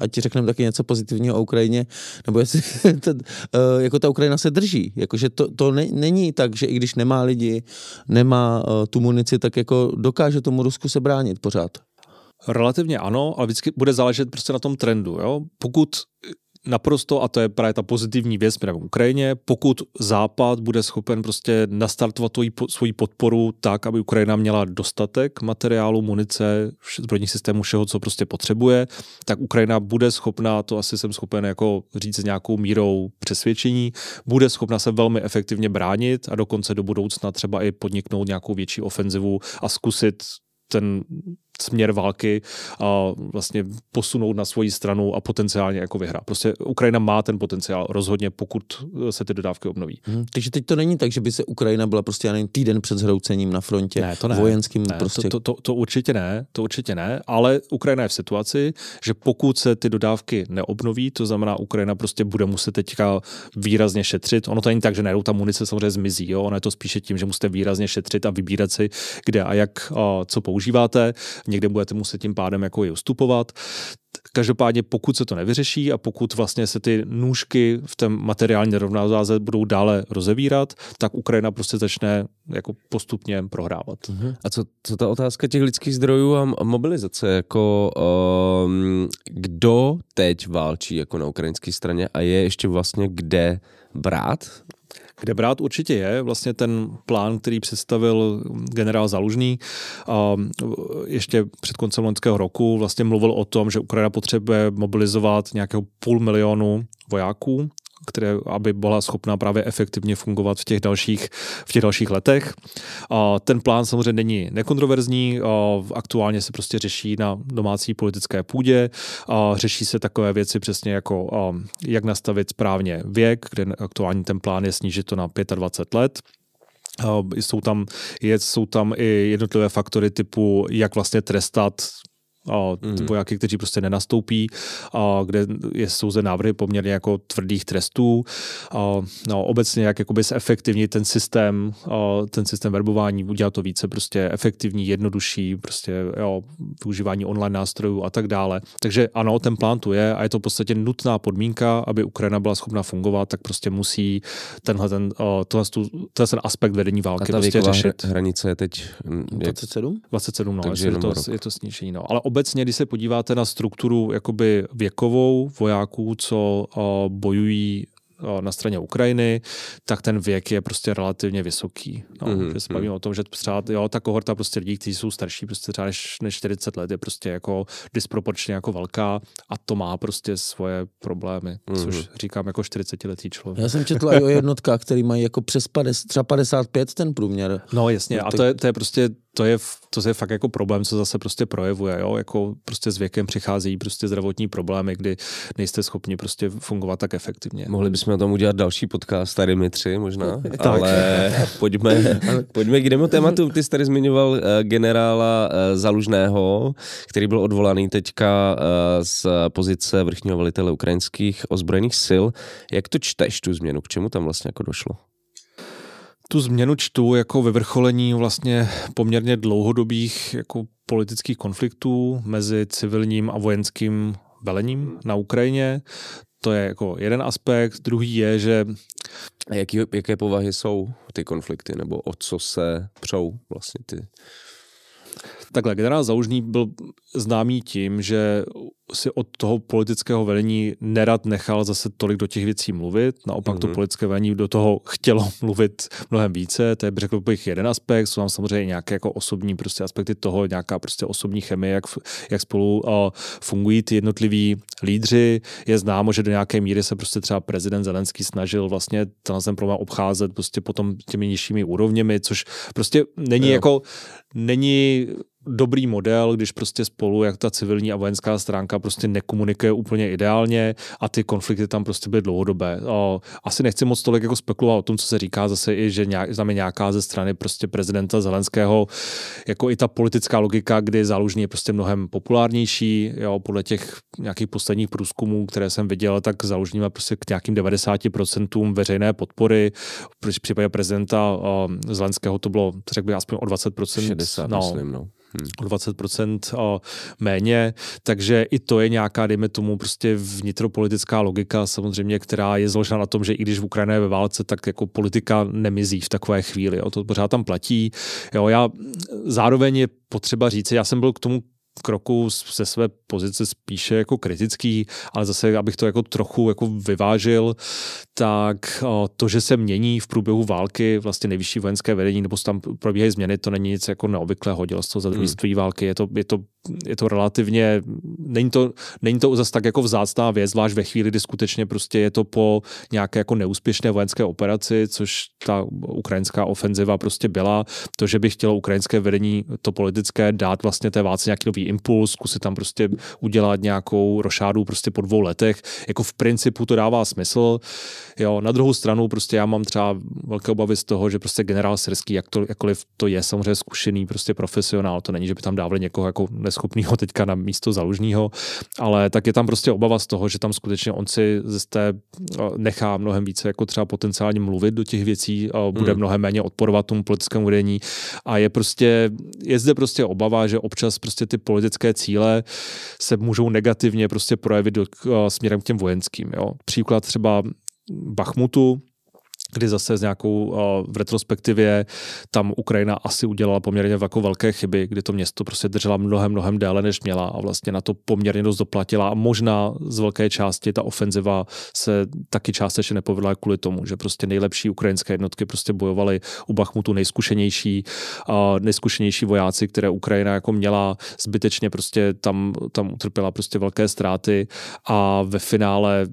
ať řekneme taky něco pozitivního o Ukrajině, nebo jestli, ta, eh, jako ta Ukrajina se drží. Jakože to, to ne, není tak, že i když nemá lidi, nemá uh, tu munici, tak jako dokáže tomu Rusku se bránit pořád. Relativně ano, ale vždycky bude záležet prostě na tom trendu. Jo? Pokud naprosto, a to je právě ta pozitivní věc v Ukrajině, pokud Západ bude schopen prostě nastartovat svoji podporu tak, aby Ukrajina měla dostatek materiálu, munice, zbrojních systémů, všeho, co prostě potřebuje, tak Ukrajina bude schopná, to asi jsem schopen jako říct s nějakou mírou přesvědčení, bude schopna se velmi efektivně bránit a dokonce do budoucna třeba i podniknout nějakou větší ofenzivu a zkusit ten směr války a vlastně posunout na svoji stranu a potenciálně jako vyhrá. Prostě Ukrajina má ten potenciál rozhodně, pokud eh, se ty dodávky obnoví. Hmm, takže teď to není tak, že by se Ukrajina byla prostě jen týden před zhroucením na frontě, ne, to ne, vojenským ne, prostě. To, to, to, to určitě ne, to určitě ne, ale Ukrajina je v situaci, že pokud se ty dodávky neobnoví, to znamená Ukrajina prostě bude muset teďka výrazně šetřit. Ono to není tak, že najednou ta munice samozřejmě zmizí, jo? ono je to spíše tím, že musíte výrazně šetřit a vybírat si, kde a jak a co používáte někde budete muset tím pádem jako i ustupovat. Každopádně pokud se to nevyřeší a pokud vlastně se ty nůžky v té materiální nerovnováze budou dále rozevírat, tak Ukrajina prostě začne jako postupně prohrávat. Uh-huh. A co, co ta otázka těch lidských zdrojů a mobilizace? Jako um, kdo teď válčí jako na ukrajinské straně a je ještě vlastně kde brát? Kde brát určitě je vlastně ten plán, který představil generál Zalužný. ještě před koncem loňského roku vlastně mluvil o tom, že Ukrajina potřebuje mobilizovat nějakého půl milionu vojáků které, aby byla schopná právě efektivně fungovat v těch dalších, v těch dalších letech. A ten plán samozřejmě není nekontroverzní, a aktuálně se prostě řeší na domácí politické půdě, a řeší se takové věci přesně jako jak nastavit správně věk, kde aktuální ten plán je snížit to na 25 let. Jsou tam, jsou tam i jednotlivé faktory typu, jak vlastně trestat mm. vojáky, kteří prostě nenastoupí, a kde je, jsou zde návrhy poměrně jako tvrdých trestů. A, no, obecně jak jakoby zefektivnit ten systém, a, ten systém verbování, udělat to více prostě efektivní, jednodušší, prostě jo, využívání online nástrojů a tak dále. Takže ano, ten plán tu je a je to v podstatě nutná podmínka, aby Ukrajina byla schopna fungovat, tak prostě musí tenhle ten, a, tenhle, tenhle ten aspekt vedení války a ta prostě řešit. hranice je teď... Je... 27? 27, no, Takže je to, je to snížení, no. Ale obecně, když se podíváte na strukturu jakoby věkovou vojáků, co eh, bojují eh, na straně Ukrajiny, tak ten věk je prostě relativně vysoký. No, mm-hmm. Že se mhm. bavím mm. o tom, že třeba jo, ta kohorta prostě lidí, kteří jsou starší prostě třeba než, než 40 let, je prostě jako disproporčně jako velká a to má prostě svoje problémy, mm-hmm. což mhm. říkám jako 40-letý člověk. Já jsem četl i o jednotkách, který mají jako přes 50, třeba 55 ten průměr. No jasně, no, a to je, to je prostě to je, to je fakt jako problém, co zase prostě projevuje, jo? jako prostě s věkem přicházejí prostě zdravotní problémy, kdy nejste schopni prostě fungovat tak efektivně. Mohli bychom na tom udělat další podcast, tady my tři možná, tak. ale pojďme, pojďme k jdeme tématu. Ty jsi tady zmiňoval eh, generála eh, Zalužného, který byl odvolaný teďka eh, z pozice vrchního velitele ukrajinských ozbrojených sil. Jak to čteš, tu změnu? K čemu tam vlastně jako došlo? tu změnu čtu jako vyvrcholení vlastně poměrně dlouhodobých jako politických konfliktů mezi civilním a vojenským velením na Ukrajině. To je jako jeden aspekt. Druhý je, že... jaký, jaké povahy jsou ty konflikty, nebo o co se přou vlastně ty? Takhle, generál Zaužný byl známý tím, že si od toho politického vedení nerad nechal zase tolik do těch věcí mluvit. Naopak mm-hmm. to mhm. politické vedení do toho chtělo mluvit mnohem více. To je, řekl bych, jeden aspekt. Jsou tam samozřejmě nějaké jako osobní prostě aspekty toho, nějaká prostě osobní chemie, jak, jak spolu uh, fungují ty jednotliví lídři. Je známo, že do nějaké míry se prostě třeba prezident Zelenský snažil vlastně ten ten problém obcházet prostě potom těmi nižšími úrovněmi, což prostě není jo. jako, není dobrý model, když prostě spolu, jak ta civilní a vojenská stránka zkrátka prostě nekomunikuje úplně ideálně a ty konflikty tam prostě byly dlouhodobé. O, asi nechci moc tolik jako spekulovat o tom, co se říká zase i, že nějak, znamená nějaká ze strany prostě prezidenta Zelenského, jako i ta politická logika, kdy zálužní je prostě mnohem populárnější, jo, podle těch nějakých posledních průzkumů, které jsem viděl, tak zálužní má prostě k nějakým 90% veřejné podpory, v případě prezidenta o, Zelenského to bylo, řekl bych, aspoň o 20%. 60, no, myslím, no o 20% méně, takže i to je nějaká, dejme tomu, prostě vnitropolitická logika samozřejmě, která je založena na tom, že i když v Ukrajině je ve válce, tak jako politika nemizí v takové chvíli. Jo. To pořád tam platí. Jo, já zároveň je potřeba říct, já jsem byl k tomu kroku se své pozice spíše jako kritický, ale zase, abych to jako trochu jako vyvážil, tak to, že se mění v průběhu války vlastně nejvyšší vojenské vedení, nebo tam probíhají změny, to není nic jako neobvyklého, dělo se to za druhé hmm. války, je to, je to je to relativně, není to, není to zase tak jako vzácná věc, zvlášť ve chvíli, kdy skutečně prostě je to po nějaké jako neúspěšné vojenské operaci, což ta ukrajinská ofenziva prostě byla. To, že by chtělo ukrajinské vedení to politické dát vlastně té válce nějaký nový impuls, zkusit tam prostě udělat nějakou rošádu prostě po dvou letech. Jako v principu to dává smysl. Jo, na druhou stranu prostě já mám třeba velké obavy z toho, že prostě generál Sirský, jak to, jakkoliv to je samozřejmě zkušený prostě profesionál, to není, že by tam dávali někoho jako neschopného teďka na místo zalužního, ale tak je tam prostě obava z toho, že tam skutečně on si z té eh, nechá mnohem více jako třeba potenciálně mluvit do těch věcí, a eh, bude hmm. mnohem méně odporovat tomu politickému vedení a je prostě, je zde prostě obava, že občas prostě ty politické cíle se můžou negativně prostě projevit do, směrem k těm vojenským. Jo. Příklad třeba Bachmutu, kdy zase s nějakou eh, v retrospektivě tam Ukrajina asi udělala poměrně jako velké chyby, kdy to město prostě držela mnohem, mnohem déle, než měla a vlastně na to poměrně dost doplatila a možná z velké části ta ofenziva se taky částečně nepovedla kvůli tomu, že prostě nejlepší ukrajinské jednotky prostě bojovaly u Bachmutu nejzkušenější, eh, nejzkušenější vojáci, které Ukrajina jako měla zbytečně prostě tam, tam utrpěla prostě velké ztráty a ve finále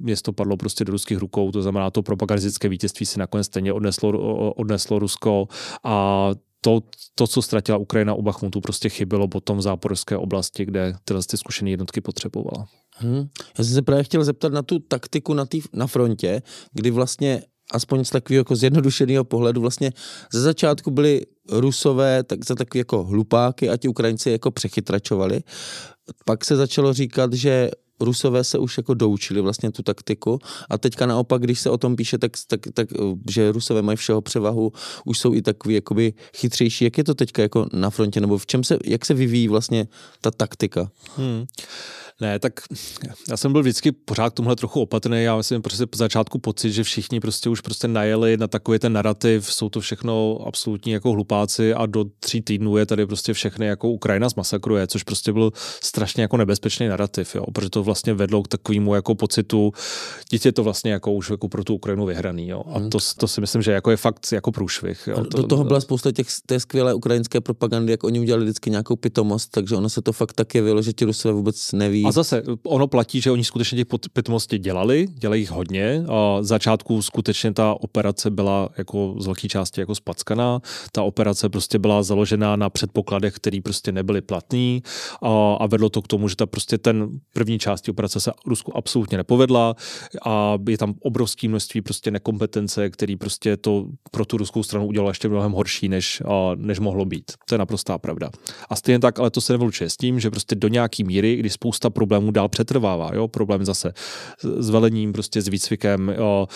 město padlo prostě do ruských rukou, to znamená to propagandistické vítězství si nakonec stejně odneslo, odneslo Rusko a to, to, co ztratila Ukrajina u Bachmutu, prostě chybělo potom v záporské oblasti, kde tyhle ty zkušené jednotky potřebovala. Hmm. Já jsem se právě chtěl zeptat na tu taktiku na, tý, na frontě, kdy vlastně aspoň z takového jako zjednodušeného pohledu, vlastně ze začátku byli rusové tak za takový jako hlupáky a ti Ukrajinci jako přechytračovali. Pak se začalo říkat, že Rusové se už jako doučili vlastně tu taktiku a teďka naopak, když se o tom píše, tak, tak, tak že Rusové mají všeho převahu, už jsou i takový jakoby chytřejší. Jak je to teďka jako na frontě, nebo v čem se, jak se vyvíjí vlastně ta taktika? Hmm. Ne, tak já jsem byl vždycky pořád k tomhle trochu opatrný. Já jsem prostě po začátku pocit, že všichni prostě už prostě najeli na takový ten narrativ, jsou to všechno absolutní jako hlupáci a do tří týdnů je tady prostě všechny jako Ukrajina zmasakruje, což prostě byl strašně jako nebezpečný narrativ, jo, protože to vlastně vedlo k takovému jako pocitu, dítě to vlastně jako už jako pro tu Ukrajinu vyhraný. Jo. A mhm. to, to si myslím, že jako je fakt jako průšvih. Jo. Do toho byla spousta těch, té skvělé ukrajinské propagandy, jak oni udělali vždycky nějakou pitomost, takže ono se to fakt tak jevilo, že ti Rusové vůbec neví. A zase ono platí, že oni skutečně těch pitomosti dělali, dělají jich hodně. A začátku skutečně ta operace byla jako z velké části jako spackaná. Ta operace prostě byla založená na předpokladech, které prostě nebyly platný a, a vedlo to k tomu, že ta prostě ten první část části operace se Rusku absolutně nepovedla a je tam obrovské množství prostě nekompetence, který prostě to pro tu ruskou stranu udělalo ještě mnohem horší, než, než mohlo být. To je naprostá pravda. A stejně tak, ale to se nevylučuje s tím, že prostě do nějaký míry, kdy spousta problémů dál přetrvává, jo, problém zase s velením, prostě s výcvikem, jo,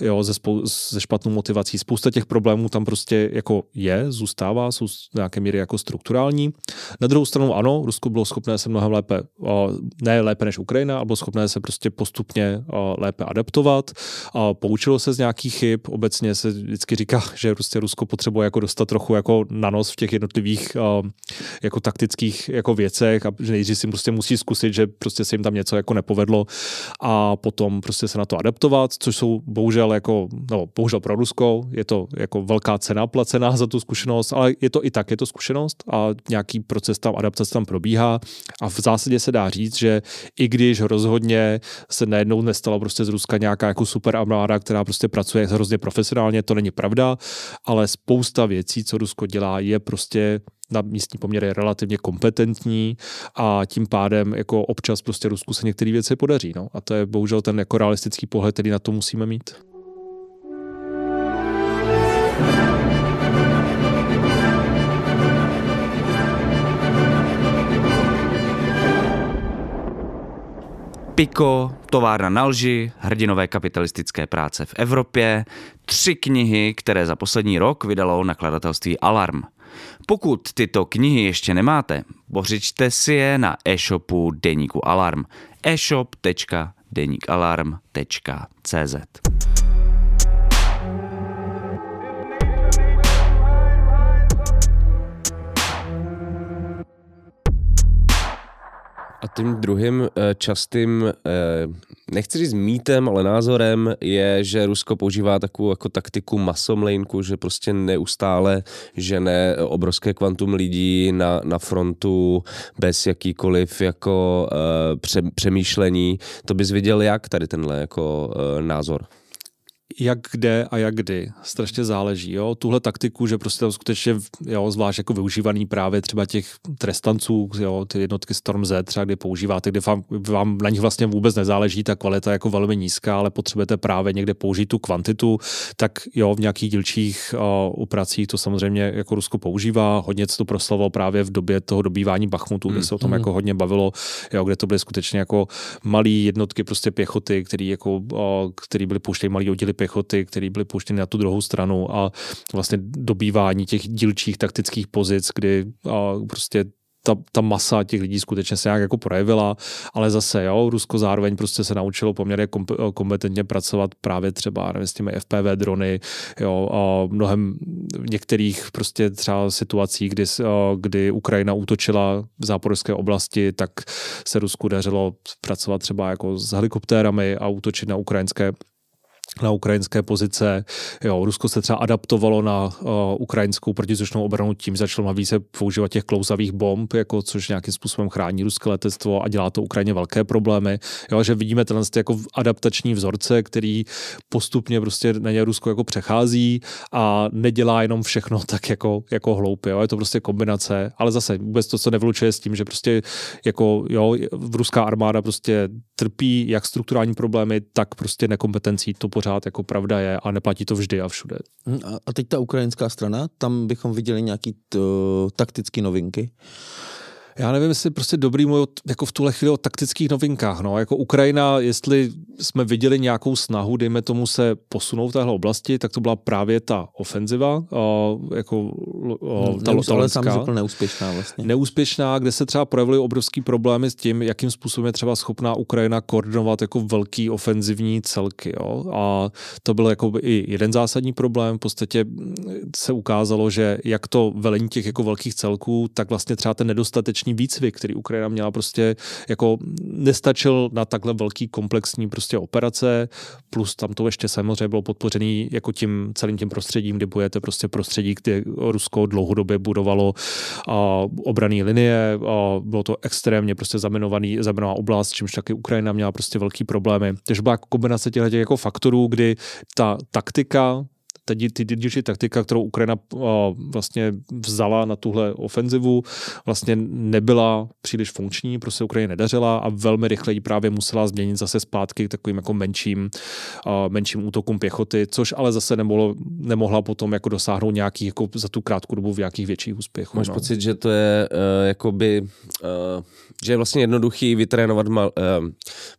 jo ze, spou- ze špatnou motivací, spousta těch problémů tam prostě jako je, zůstává, jsou z nějaké míry jako strukturální. Na druhou stranu ano, Rusko bylo schopné se mnohem lépe, o, ne lépe než Ukrajina, Ukrajina a bylo schopné se prostě postupně eh, lépe adaptovat. poučilo se z nějakých chyb. Obecně se vždycky říká, že prostě Rusko potřebuje jako dostat trochu jako na nos v těch jednotlivých eh, jako taktických jako věcech a že nejdřív si prostě musí zkusit, že prostě se jim tam něco jako nepovedlo a potom prostě se na to adaptovat, což jsou bohužel jako, no bohužel pro Rusko, je to jako velká cena placená za tu zkušenost, ale je to i tak, je to zkušenost a nějaký proces tam, adaptace tam probíhá a v zásadě se dá říct, že i když když rozhodně se najednou nestala prostě z Ruska nějaká jako super armáda, která prostě pracuje hrozně profesionálně, to není pravda, ale spousta věcí, co Rusko dělá, je prostě na místní je relativně kompetentní a tím pádem jako občas prostě Rusku se některé věci podaří. No. A to je bohužel ten jako realistický pohled, který na to musíme mít. Piko, Továrna na lži, Hrdinové kapitalistické práce v Evropě, tři knihy, které za poslední rok vydalo nakladatelství Alarm. Pokud tyto knihy ještě nemáte, pořiďte si je na e-shopu Deníku Alarm. e-shop.deníkalarm.cz A tím druhým eh, častým, eh, nechci říct mýtem, ale názorem je, že Rusko používá takovou jako taktiku masomlejnku, že prostě neustále žene obrovské kvantum lidí na, na frontu bez jakýkoliv jako eh, pře, přemýšlení. To bys viděl jak tady tenhle jako názor? jak kde a jak kdy. Strašně záleží. Jo? Tuhle taktiku, že prostě tam skutečně, jo, zvlášť jako využívaný právě třeba těch trestanců, jo, ty jednotky Storm Z, třeba kdy používáte, kde vám, vám na nich vlastně vůbec nezáleží, ta kvalita je jako velmi nízká, ale potřebujete právě někde použít tu kvantitu, tak jo, v nějakých dílčích uh, to samozřejmě jako Rusko používá. Hodně se to proslavilo právě v době toho dobývání Bachmutu, kde se o tom mm-hmm. jako hodně bavilo, jo, kde to byly skutečně jako malé jednotky prostě pěchoty, které jako, uh, který byly pouštěny malý oddíly pěchoty, které byly puštěny na tu druhou stranu a vlastně dobývání těch dílčích taktických pozic, kdy a prostě ta, ta masa těch lidí skutečně se nějak jako projevila, ale zase, jo, Rusko zároveň prostě se naučilo poměrně komp- eh, kompetentně pracovat právě třeba nevím, s těmi FPV drony, jo, a mnohem některých prostě třeba situací, kdy, eh, kdy Ukrajina útočila v záporské oblasti, tak se Rusku dařilo pracovat třeba jako s helikoptérami a útočit na ukrajinské na ukrajinské pozice. Jo, Rusko se třeba adaptovalo na uh, ukrajinskou protizočnou obranu tím, začalo na více používat těch klouzavých bomb, jako, což nějakým způsobem chrání ruské letectvo a dělá to Ukrajině velké problémy. Jo, že vidíme ten jako adaptační vzorce, který postupně prostě na ně Rusko jako přechází a nedělá jenom všechno tak jako, jako hloupě. Jo. Je to prostě kombinace, ale zase vůbec to, co nevlučuje s tím, že prostě jako, jo, ruská armáda prostě trpí jak strukturální problémy, tak prostě nekompetencí to pořád jako pravda je a neplatí to vždy a všude. Hm, a teď ta ukrajinská strana, tam bychom viděli nějaký taktické taktický novinky já nevím, jestli prostě dobrý můj jako v tuhle chvíli o taktických novinkách. No. Jako Ukrajina, jestli jsme viděli nějakou snahu, dejme tomu se posunout v téhle oblasti, tak to byla právě ta ofenziva, o, jako o, no, ta, neus, ta, ale tam neúspěšná vlastně. Neúspěšná, kde se třeba projevily obrovský problémy s tím, jakým způsobem je třeba schopná Ukrajina koordinovat jako velký ofenzivní celky. Jo. A to byl jako i jeden zásadní problém. V podstatě se ukázalo, že jak to velení těch jako velkých celků, tak vlastně třeba ten nedostatečný operační výcvik, který Ukrajina měla prostě jako nestačil na takhle velký komplexní prostě operace, plus tam to ještě samozřejmě bylo podpořený jako tím celým tím prostředím, kde budete prostě prostředí, kde Rusko dlouhodobě budovalo a obraný linie, a bylo to extrémně prostě zamenovaný, zamenová oblast, čímž taky Ukrajina měla prostě velký problémy. Takže byla kombinace těchto těch jako faktorů, kdy ta taktika ta, ty dílčí taktika, kterou Ukrajina eh, vlastně vzala na tuhle ofenzivu, vlastně nebyla příliš funkční, prostě Ukrajině nedařila a velmi rychle ji právě musela změnit zase zpátky k takovým jako menším, eh, menším útokům pěchoty, což ale zase nemohlo, nemohla potom jako dosáhnout nějakých jako za tu krátkou dobu v nějakých větších úspěchů. Máš no. pocit, že to je uh, jakoby, uh, že je vlastně jednoduchý vytrénovat, mal, uh,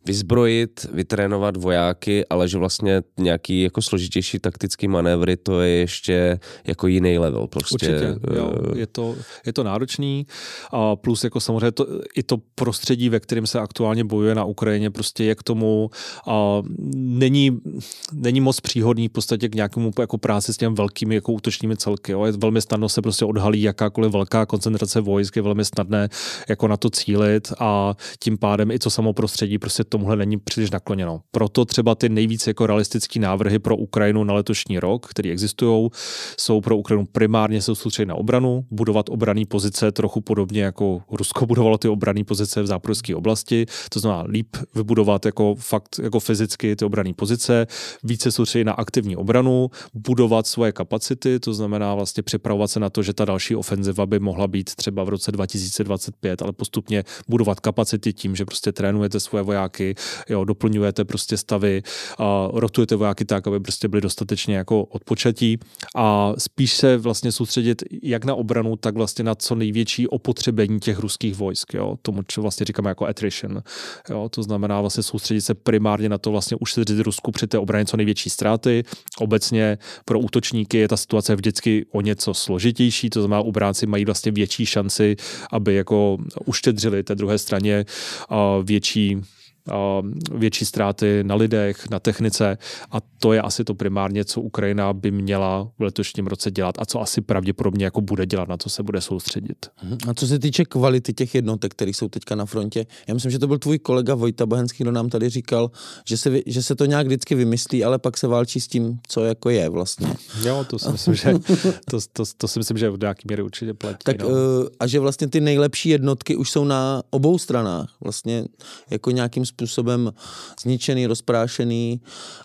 vyzbrojit, vytrénovat vojáky, ale že vlastně nějaký jako složitější taktický manévr manévry, to je ještě jako jiný level. Prostě. Určitě, eh, jo. Je, to, je to náročný a plus jako samozřejmě to, i to prostředí, ve kterém se aktuálně bojuje na Ukrajině, prostě je k tomu a není, není moc příhodný v podstatě k nějakému jako práci s těmi velkými jako útočními celky. Jo. Je velmi snadno se prostě odhalí jakákoliv velká koncentrace vojsk, je velmi snadné jako na to cílit a tím pádem i to samo prostředí prostě tomuhle není příliš nakloněno. Proto třeba ty nejvíce jako realistické návrhy pro Ukrajinu na letošní rok které existují, jsou pro Ukrajinu primárně soustředěny na obranu, budovat obrané pozice trochu podobně jako Rusko budovalo ty obrané pozice v záporské oblasti, to znamená líp vybudovat jako fakt jako fyzicky ty obrané pozice, více soustředit na aktivní obranu, budovat svoje kapacity, to znamená vlastně připravovat se na to, že ta další ofenziva by mohla být třeba v roce 2025, ale postupně budovat kapacity tím, že prostě trénujete svoje vojáky, jo, doplňujete prostě stavy, a rotujete vojáky tak, aby prostě byli dostatečně jako od a spíš se vlastně soustředit jak na obranu, tak vlastně na co největší opotřebení těch ruských vojsk, jo, tomu, co vlastně říkáme jako attrition. Jo, to znamená vlastně soustředit se primárně na to vlastně ušetřit Rusku při té obraně co největší ztráty. Obecně pro útočníky je ta situace vždycky o něco složitější, to znamená obránci mají vlastně větší šanci, aby jako uštědřili té druhé straně větší větší ztráty na lidech, na technice a to je asi to primárně, co Ukrajina by měla v letošním roce dělat a co asi pravděpodobně jako bude dělat, na co se bude soustředit. Mhm. A co se týče kvality těch jednotek, které jsou teďka na frontě, já myslím, že to byl tvůj kolega Vojta Bohenský, kdo nám tady říkal, že se, že se to nějak vždycky vymyslí, ale pak se válčí s tím, co jako je vlastně. Jo, to si myslím, že, to, to, to si myslím, že v nějaký míry určitě platí. Tak, no. Eh, a že vlastně ty nejlepší jednotky už jsou na obou stranách, vlastně jako nějakým způsobem zničený, rozprášený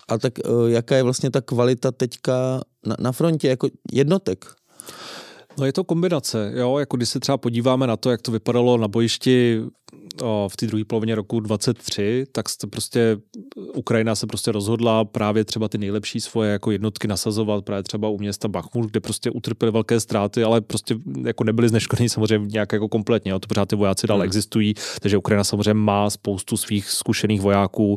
a tak eh, jaká je vlastně ta kvalita teďka na, na frontě jako jednotek? No je to kombinace, jo, jako když se třeba podíváme na to, jak to vypadalo na bojišti v té druhé polovině roku 23, tak se prostě Ukrajina se prostě rozhodla právě třeba ty nejlepší svoje jako jednotky nasazovat právě třeba u města Bachmut, kde prostě utrpěli velké ztráty, ale prostě jako nebyly zneškodní samozřejmě nějak jako kompletně, to pořád ty vojáci dál hmm. existují, takže Ukrajina samozřejmě má spoustu svých zkušených vojáků,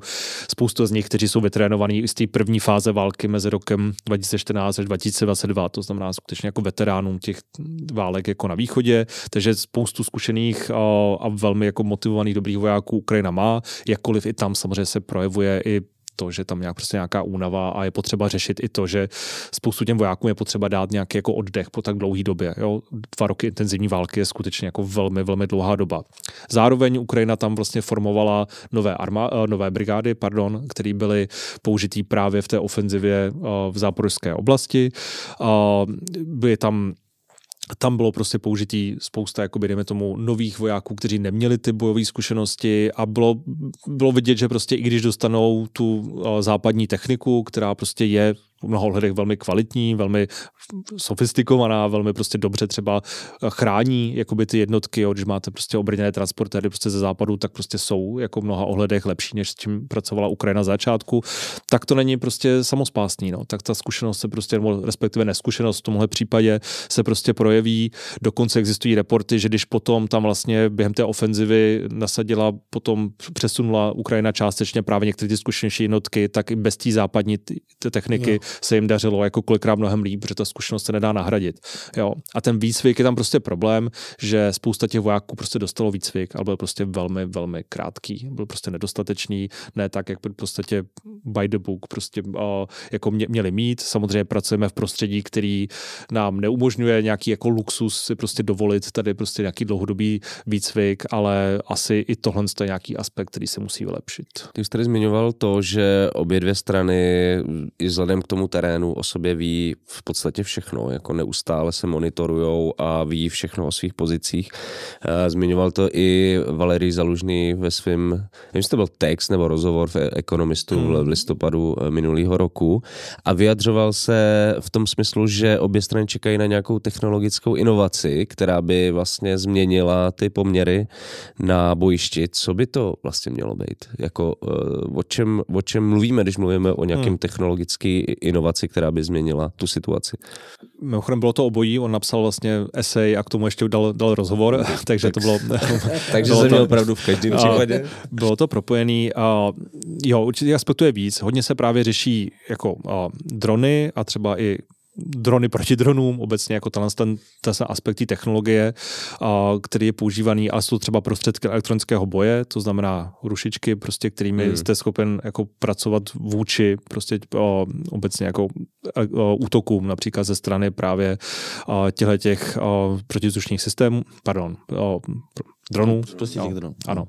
spoustu z nich, kteří jsou vytrénovaní z té první fáze války mezi rokem 2014 až 2022, to znamená skutečně jako veteránům těch válek jako na východě, takže spoustu zkušených a velmi jako jako motivovaných dobrých vojáků Ukrajina má, jakkoliv i tam samozřejmě se projevuje i to, že tam nějak prostě nějaká únava a je potřeba řešit i to, že spoustu těm vojákům je potřeba dát nějaký jako oddech po tak dlouhé době. Jo? Dva roky intenzivní války je skutečně jako velmi, velmi dlouhá doba. Zároveň Ukrajina tam vlastně formovala nové, arma, eh, nové brigády, pardon, které byly použitý právě v té ofenzivě eh, v záporské oblasti. Eh, byly tam tam bylo prostě použitý spousta, by, dejme tomu, nových vojáků, kteří neměli ty bojové zkušenosti a bylo, bylo vidět, že prostě i když dostanou tu eh, západní techniku, která prostě je v mnoha ohledech velmi kvalitní, velmi sofistikovaná, velmi prostě dobře třeba chrání jakoby ty jednotky, jo, když máte prostě obrněné transportéry prostě ze západu, tak prostě jsou jako v mnoha ohledech lepší, než s čím pracovala Ukrajina začátku, tak to není prostě samozpásný. no. tak ta zkušenost se prostě, respektive neskušenost v tomhle případě se prostě projeví, dokonce existují reporty, že když potom tam vlastně během té ofenzivy nasadila, potom přesunula Ukrajina částečně právě některé ty zkušenější jednotky, tak i bez té západní techniky jo se jim dařilo jako kolikrát mnohem líp, protože ta zkušenost se nedá nahradit. Jo. A ten výcvik je tam prostě problém, že spousta těch vojáků prostě dostalo výcvik, ale byl prostě velmi, velmi krátký. Byl prostě nedostatečný, ne tak, jak v prostě by the book prostě eh, jako mě, měli mít. Samozřejmě pracujeme v prostředí, který nám neumožňuje nějaký jako luxus si prostě dovolit tady prostě nějaký dlouhodobý výcvik, ale asi i tohle je nějaký aspekt, který se musí vylepšit. Ty jsi tady zmiňoval to, že obě dvě strany i vzhledem k tomu, tomu terénu o sobě ví v podstatě všechno, jako neustále se monitorujou a ví všechno o svých pozicích. Eh, zmiňoval to i Valerij Zalužný ve svém, nevím, to byl text nebo rozhovor v e- Ekonomistu hmm. v listopadu eh, minulého roku a vyjadřoval se v tom smyslu, že obě strany čekají na nějakou technologickou inovaci, která by vlastně změnila ty poměry na bojišti. Co by to vlastně mělo být? Jako eh, o čem, o čem mluvíme, když mluvíme o nějakém hmm. technologické inovaci, která by změnila tu situaci. Mimochodem bylo to obojí, on napsal vlastně esej a k tomu ještě dal, dal rozhovor, takže to bylo... takže bylo jsem to, měl pravdu v každém případě. Bylo to propojený a jo, určitě aspektuje víc. Hodně se právě řeší jako a, drony a třeba i drony proti dronům, obecně jako ten, ten, ten aspekt té technologie, a, který je používaný, ale jsou třeba prostředky elektronického boje, to znamená rušičky, prostě, kterými hmm. jste schopen jako pracovat vůči prostě o, obecně jako e, o, útokům, například ze strany právě těchto těch o, systémů, pardon, o, dronů. Prostě těch dronů. Ano.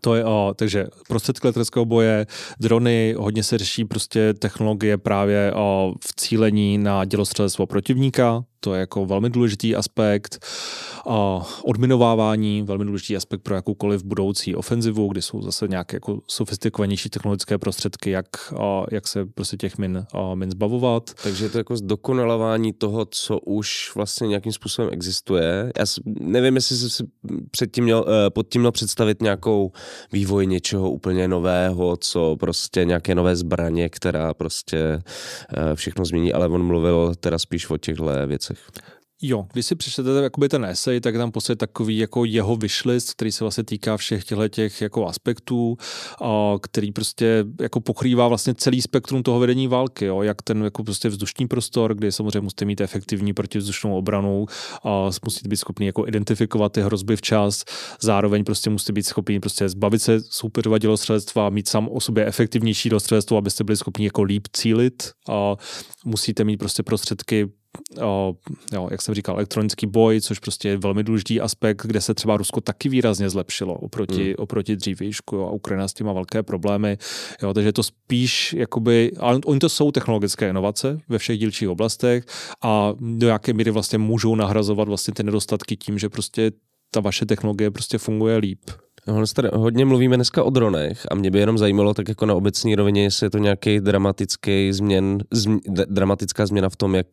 To je o, takže prostředky leteckého boje, drony, hodně se řeší prostě technologie právě o vcílení na dělostřelectvo protivníka, to je jako velmi důležitý aspekt. A odminovávání, velmi důležitý aspekt pro jakoukoliv budoucí ofenzivu, kdy jsou zase nějaké jako sofistikovanější technologické prostředky, jak, a, jak se prostě těch min, a, min zbavovat. Takže to jako zdokonalování toho, co už vlastně nějakým způsobem existuje. Já nevím, jestli jsi si předtím měl, eh, pod tím měl představit nějakou vývoj něčeho úplně nového, co prostě nějaké nové zbraně, která prostě eh, všechno změní, ale on mluvil teda spíš o těchto věcech časech. Jo, když si přečtete jakoby ten esej, tak tam posled takový jako jeho vyšlist, který se vlastně týká všech těchto těch jako aspektů, a který prostě jako pokrývá vlastně celý spektrum toho vedení války, jo, jak ten jako prostě vzdušní prostor, kde samozřejmě musíte mít efektivní protivzdušnou obranu, a musíte být schopni jako identifikovat ty hrozby včas, zároveň prostě musíte být schopni prostě zbavit se soupeřova dělostřelectva, mít sám o sobě efektivnější dělostřelectvo, abyste byli schopni jako líp cílit a musíte mít prostě prostředky o, jo, jak jsem říkal, elektronický boj, což prostě je velmi důležitý aspekt, kde se třeba Rusko taky výrazně zlepšilo oproti, hmm. oproti dřívějšku jako a Ukrajina s tím má velké problémy. Jo, takže to spíš, jakoby, ale oni to jsou technologické inovace ve všech dílčích oblastech a do jaké míry vlastně můžou nahrazovat vlastně ty nedostatky tím, že prostě ta vaše technologie prostě funguje líp. Hodně mluvíme dneska o dronech a mě by jenom zajímalo tak jako na obecní rovině, jestli je to nějaký dramatický změn, zm, dramatická změna v tom, jak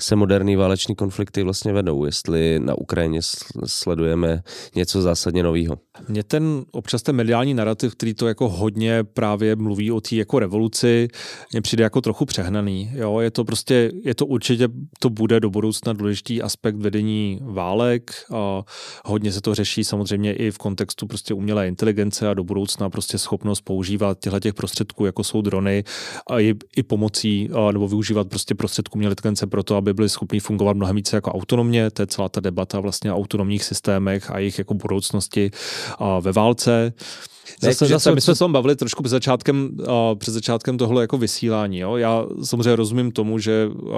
se moderní váleční konflikty vlastně vedou, jestli na Ukrajině sledujeme něco zásadně nového. Mě ten občas ten mediální narrativ, který to jako hodně právě mluví o té jako revoluci, mně přijde jako trochu přehnaný. Jo? Je to prostě, je to určitě, to bude do budoucna důležitý aspekt vedení válek. A hodně se to řeší samozřejmě i v kontextu prostě umělé inteligence a do budoucna prostě schopnost používat těchto těch prostředků, jako jsou drony, a i, i pomocí, a, nebo využívat prostě prostředků umělé inteligence pro to, aby byly schopni fungovat mnohem více jako autonomně. To je celá ta debata vlastně o autonomních systémech a jejich jako budoucnosti ve válce. Zase, ne, jako, zase, my jsme se tam bavili trošku před začátkem, uh, před začátkem tohle jako vysílání. Jo? Já samozřejmě rozumím tomu, že uh,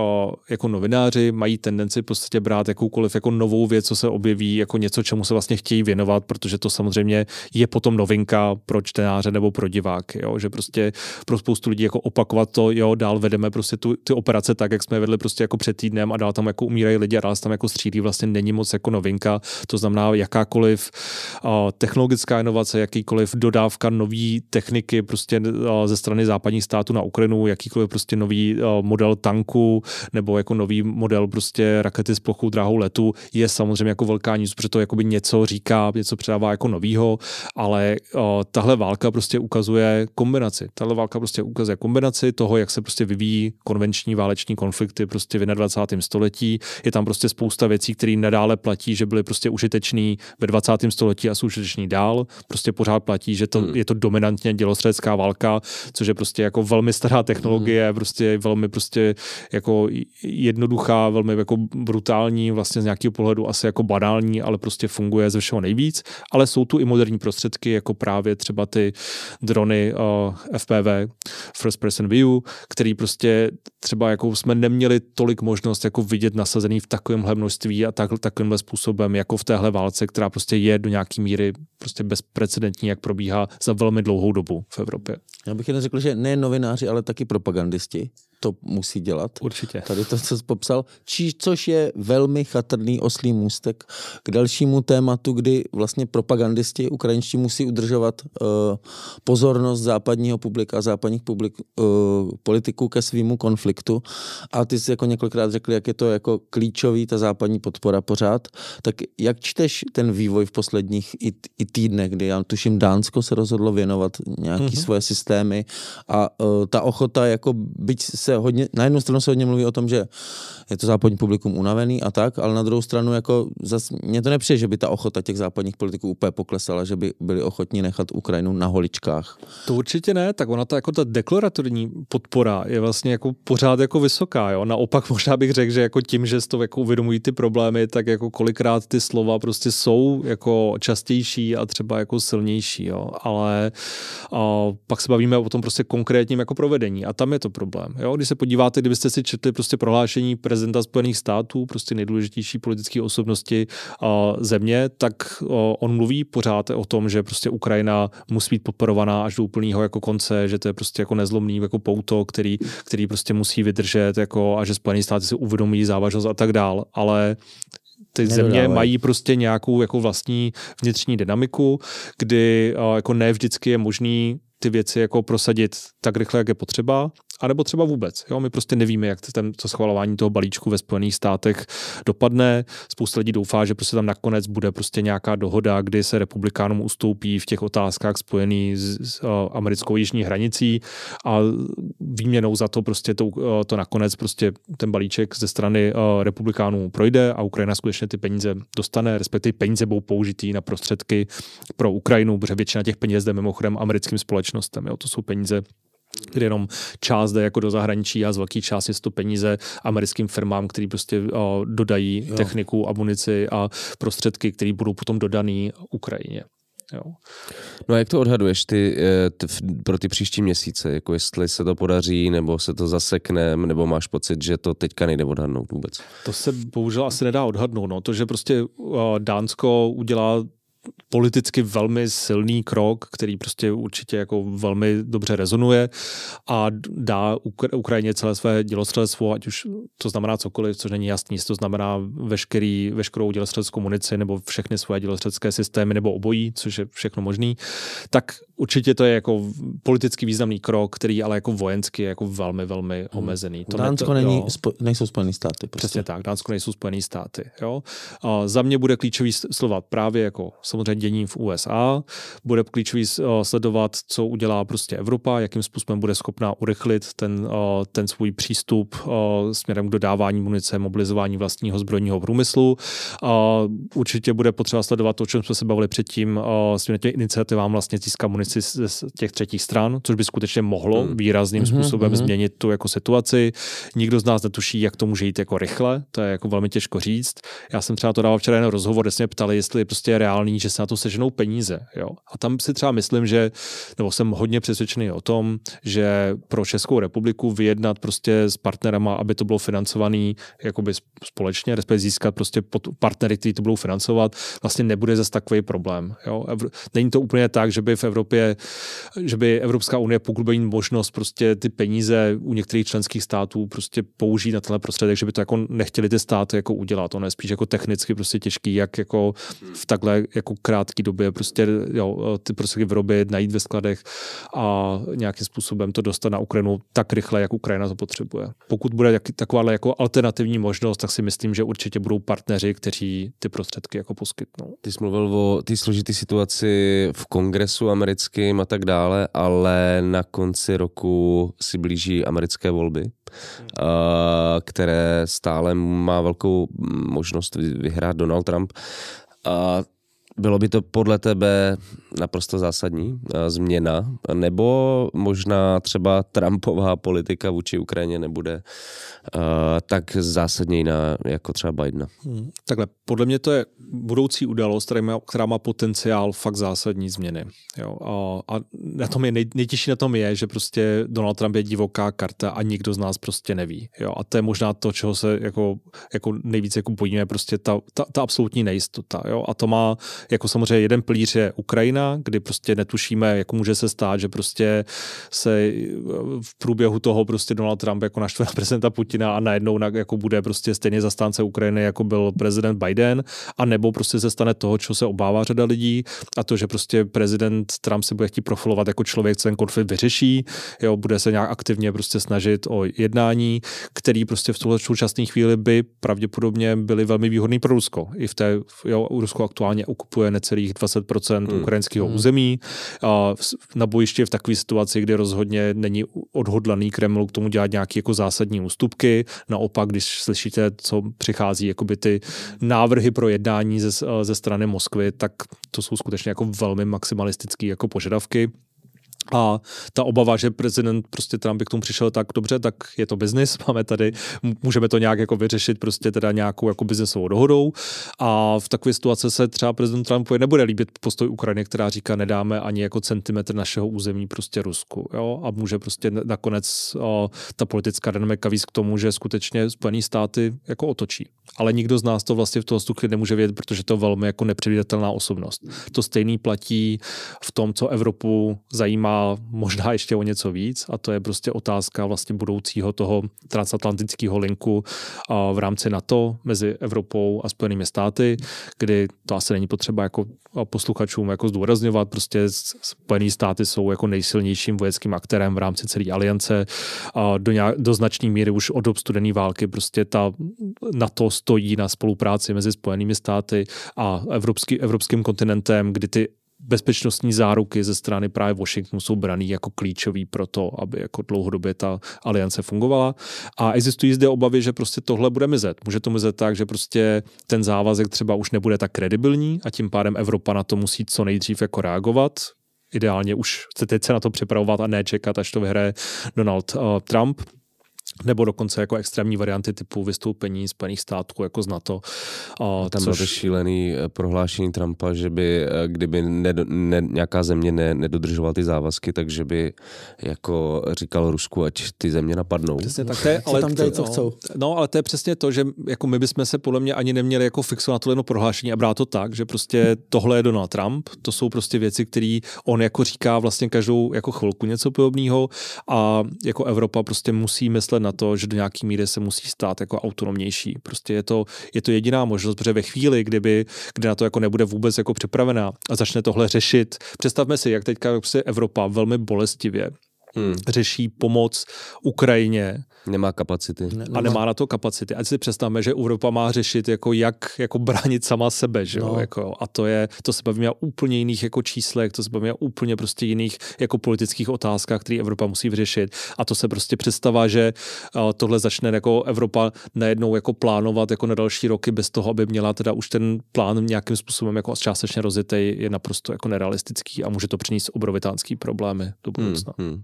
jako novináři mají tendenci prostě brát jakoukoliv jako novou věc, co se objeví, jako něco, čemu se vlastně chtějí věnovat, protože to samozřejmě je potom novinka pro čtenáře nebo pro diváky. Jo? Že prostě pro spoustu lidí jako opakovat to, jo, dál vedeme prostě tu, ty operace tak, jak jsme je vedli prostě jako před týdnem a dál tam jako umírají lidi a dál tam jako střílí, vlastně není moc jako novinka. To znamená jakákoliv uh, technologická inovace, jakýkoliv dodávka nový techniky prostě eh, ze strany západních států na Ukrajinu, jakýkoliv prostě nový eh, model tanku nebo jako nový model prostě rakety s plochou dráhou letu je samozřejmě jako velká nic, protože to něco říká, něco předává jako novýho, ale eh, tahle válka prostě ukazuje kombinaci. Tahle válka prostě ukazuje kombinaci toho, jak se prostě vyvíjí konvenční váleční konflikty prostě v 21. století. Je tam prostě spousta věcí, které nadále platí, že byly prostě užitečný ve 20. století a jsou užitečný dál. Prostě pořád platí platí, že to, hmm. je to dominantně dělostřelecká válka, což je prostě jako velmi stará technologie, hmm. prostě velmi prostě jako jednoduchá, velmi jako brutální, vlastně z nějakého pohledu asi jako banální, ale prostě funguje ze všeho nejvíc, ale jsou tu i moderní prostředky, jako právě třeba ty drony uh, eh, FPV, First Person View, který prostě třeba jako jsme neměli tolik možnost jako vidět nasazený v takovémhle množství a tak, takovýmhle způsobem, jako v téhle válce, která prostě je do nějaké míry prostě bezprecedentní, jak pro probíhá za velmi dlouhou dobu v Evropě. Já bych jen řekl, že ne novináři, ale taky propagandisti to musí dělat. Určitě. Tady to, co jsi popsal, či, což je velmi chatrný oslý můstek k dalšímu tématu, kdy vlastně propagandisti ukrajinští musí udržovat uh, pozornost západního publika a západních publik, uh, politiků ke svýmu konfliktu. A ty jsi jako několikrát řekl, jak je to jako klíčový, ta západní podpora pořád. Tak jak čteš ten vývoj v posledních i, i týdnech, kdy já tuším Dánsko se rozhodlo věnovat nějaký mm-hmm. svoje systémy a uh, ta ochota, jako byť se hodně, na jednu stranu se hodně mluví o tom, že je to západní publikum unavený a tak, ale na druhou stranu jako zas, mě to nepřijde, že by ta ochota těch západních politiků úplně poklesala, že by byli ochotní nechat Ukrajinu na holičkách. To určitě ne, tak ona ta jako ta deklaratorní podpora je vlastně jako pořád jako vysoká, jo. Naopak možná bych řekl, že jako tím, že s to jako uvědomují ty problémy, tak jako kolikrát ty slova prostě jsou jako častější a třeba jako silnější, jo. Ale a pak se bavíme o tom prostě konkrétním jako provedení a tam je to problém, jo když se podíváte, kdybyste si četli prostě prohlášení prezidenta Spojených států, prostě nejdůležitější politické osobnosti a, země, tak a, on mluví pořád o tom, že prostě Ukrajina musí být podporovaná až do úplného jako konce, že to je prostě jako nezlomný jako pouto, který, který prostě musí vydržet jako, a že Spojené státy si uvědomí závažnost a tak dál. Ale ty Nedodávaj. země mají prostě nějakou jako vlastní vnitřní dynamiku, kdy jako ne vždycky je možný ty věci jako prosadit tak rychle, jak je potřeba a nebo třeba vůbec. Jo? My prostě nevíme, jak ten, to schvalování toho balíčku ve Spojených státech dopadne. Spousta lidí doufá, že prostě tam nakonec bude prostě nějaká dohoda, kdy se republikánům ustoupí v těch otázkách spojených s, s eh, americkou jižní hranicí a výměnou za to prostě to, eh, to nakonec prostě ten balíček ze strany eh, republikánů projde a Ukrajina skutečně ty peníze dostane, respektive peníze budou použitý na prostředky pro Ukrajinu, protože většina těch peněz jde mimochodem americkým společnostem. Jo? To jsou peníze kdy jenom část jde jako do zahraničí a z velké části jsou to peníze americkým firmám, který prostě o, dodají jo. techniku a munici a prostředky, které budou potom dodané Ukrajině. Jo. No a jak to odhaduješ ty, eh, ty pro ty příští měsíce? Jako jestli se to podaří, nebo se to zasekne, nebo máš pocit, že to teďka nejde odhadnout vůbec? To se bohužel asi nedá odhadnout. No. To, že prostě Dánsko udělá politicky velmi silný krok, který prostě určitě jako velmi dobře rezonuje a dá Ukrajině celé své dělostřelstvo, ať už to znamená cokoliv, což není jasný, jestli to znamená veškerý, veškerou dělostřeleckou munici nebo všechny svoje dělostřelecké systémy nebo obojí, což je všechno možný, tak určitě to je jako politicky významný krok, který ale jako vojenský je jako velmi, velmi hmm. omezený. To Dánsko ne, to, není, spo, nejsou spojený státy. Prostě. Přesně tak, Dánsko nejsou spojený státy. Jo? A za mě bude klíčový slova právě jako samozřejmě dění v USA, bude klíčový eh, sledovat, co udělá prostě Evropa, jakým způsobem bude schopná urychlit ten, eh, ten svůj přístup eh, směrem k dodávání munice, mobilizování vlastního zbrojního průmyslu. Určitě bude potřeba sledovat to, o čem jsme se bavili předtím, směrem těm iniciativám vlastně získá munici z těch třetích stran, což by skutečně mohlo hmm. výrazným mhm, způsobem mm-hmm. změnit tu jako situaci. Nikdo z nás netuší, jak to může jít jako rychle, to je jako velmi těžko říct. Já jsem třeba to dával včera na rozhovor, kde se mě ptali, jestli je prostě reálný, že se na to seženou peníze. Jo? A tam si třeba myslím, že, nebo jsem hodně přesvědčený o tom, že pro Českou republiku vyjednat prostě s partnerama, aby to bylo financované jakoby společně, respektive získat prostě partnery, kteří to budou financovat, vlastně nebude zase takový problém. Jo? Není to úplně tak, že by v Evropě, že by Evropská unie by možnost prostě ty peníze u některých členských států prostě použít na tenhle prostředek, že by to jako nechtěli ty státy jako udělat. Ono je spíš jako technicky prostě těžký, jak jako v takhle jako jako krátké době prostě jo, ty prostředky vyrobit, najít ve skladech a nějakým způsobem to dostat na Ukrajinu tak rychle, jak Ukrajina to potřebuje. Pokud bude taková jako alternativní možnost, tak si myslím, že určitě budou partneři, kteří ty prostředky jako poskytnou. Ty jsi mluvil o té složité situaci v kongresu americkým a tak dále, ale na konci roku si blíží americké volby, hmm. které stále má velkou možnost vyhrát Donald Trump. A bylo by to podle tebe naprosto zásadní eh, změna, nebo možná třeba Trumpová politika vůči Ukrajině nebude eh, tak zásadně jiná jako třeba Bidena? Hmm, takhle, podle mě to je budoucí událost, která má, která má potenciál fakt zásadní změny. Jo? A, a na tom je, nejtěžší na tom je, že prostě Donald Trump je divoká karta a nikdo z nás prostě neví. Jo? A to je možná to, čeho se jako, jako nejvíce jako bojíme, prostě ta, ta, ta absolutní nejistota. Jo? A to má jako samozřejmě jeden plíř je Ukrajina, kdy prostě netušíme, jak může se stát, že prostě se v průběhu toho prostě Donald Trump jako naštve na prezidenta Putina a najednou na, jako bude prostě stejně zastánce Ukrajiny, jako byl prezident Biden, a nebo prostě se stane toho, co se obává řada lidí, a to, že prostě prezident Trump se bude chtít profilovat jako člověk, co ten konflikt vyřeší, jo, bude se nějak aktivně prostě snažit o jednání, který prostě v tuhle současné chvíli by pravděpodobně byly velmi výhodný pro Rusko. I v té, jo, Rusko aktuálně okupuje okupuje necelých 20% hmm. ukrajinského hmm. území. A na bojiště v takové situaci, kdy rozhodně není odhodlaný Kreml k tomu dělat nějaké jako zásadní ústupky. Naopak, když slyšíte, co přichází, jakoby ty návrhy pro jednání ze, ze strany Moskvy, tak to jsou skutečně jako velmi maximalistické jako požadavky. A ta obava, že prezident prostě Trump by k tomu přišel tak dobře, tak je to biznis, máme tady, můžeme to nějak jako vyřešit prostě teda nějakou jako biznesovou dohodou a v takové situace se třeba prezident je nebude líbit postoj Ukrajiny, která říká, nedáme ani jako centimetr našeho území prostě Rusku. Jo? A může prostě nakonec o, ta politická dynamika víc k tomu, že skutečně Spojené státy jako otočí. Ale nikdo z nás to vlastně v tom chvíli nemůže vědět, protože to je velmi jako nepředvídatelná osobnost. To stejný platí v tom, co Evropu zajímá a možná ještě o něco víc a to je prostě otázka vlastně budoucího toho transatlantického linku v rámci NATO mezi Evropou a Spojenými státy, kdy to asi není potřeba jako posluchačům jako zdůrazňovat, prostě Spojené státy jsou jako nejsilnějším vojenským aktérem v rámci celé aliance do, nějak, do značné míry už od dob studené války prostě ta NATO stojí na spolupráci mezi Spojenými státy a evropský, evropským kontinentem, kdy ty bezpečnostní záruky ze strany právě Washingtonu jsou braný jako klíčový pro to, aby jako dlouhodobě ta aliance fungovala. A existují zde obavy, že prostě tohle bude mizet. Může to mizet tak, že prostě ten závazek třeba už nebude tak kredibilní a tím pádem Evropa na to musí co nejdřív jako reagovat, ideálně už se teď se na to připravovat a nečekat, až to vyhraje Donald uh, Trump nebo dokonce jako extrémní varianty typu vystoupení Spojených států jako z NATO. A Tam což... bylo to šílený eh, prohlášení Trumpa, že by, eh, kdyby ne, ne, nějaká země ne, nedodržovala ty závazky, takže by jako říkal Rusku, ať ty země napadnou. Přesně tak, to je, ale, tam dají, co no, chcou. no, ale to je přesně to, že jako my bychom se podle mě ani neměli jako fixovat na tohle jedno prohlášení a brát to tak, že prostě tohle je Donald Trump, to jsou prostě věci, které on jako říká vlastně každou jako chvilku něco podobného a jako Evropa prostě musí myslet myslet na to, že do nějaké míry se musí stát jako autonomnější. Prostě je to, je to jediná možnost, protože ve chvíli, kdyby, kdy na to jako nebude vůbec jako připravená a začne tohle řešit, představme si, jak teďka prostě Evropa velmi bolestivě hmm. řeší pomoc Ukrajině Nemá kapacity. Ne, nemá. A nemá na to kapacity. Ať si představme, že Evropa má řešit, jako jak jako bránit sama sebe. Že no. jo? Jako, a to je, to se bavíme o úplně jiných jako číslech, to se bavíme o úplně prostě jiných jako politických otázkách, které Evropa musí vyřešit. A to se prostě představa, že tohle začne jako Evropa najednou jako plánovat jako na další roky bez toho, aby měla teda už ten plán nějakým způsobem jako částečně rozjetý, je naprosto jako nerealistický a může to přinést obrovitánský problémy do budoucna. Hmm, hmm.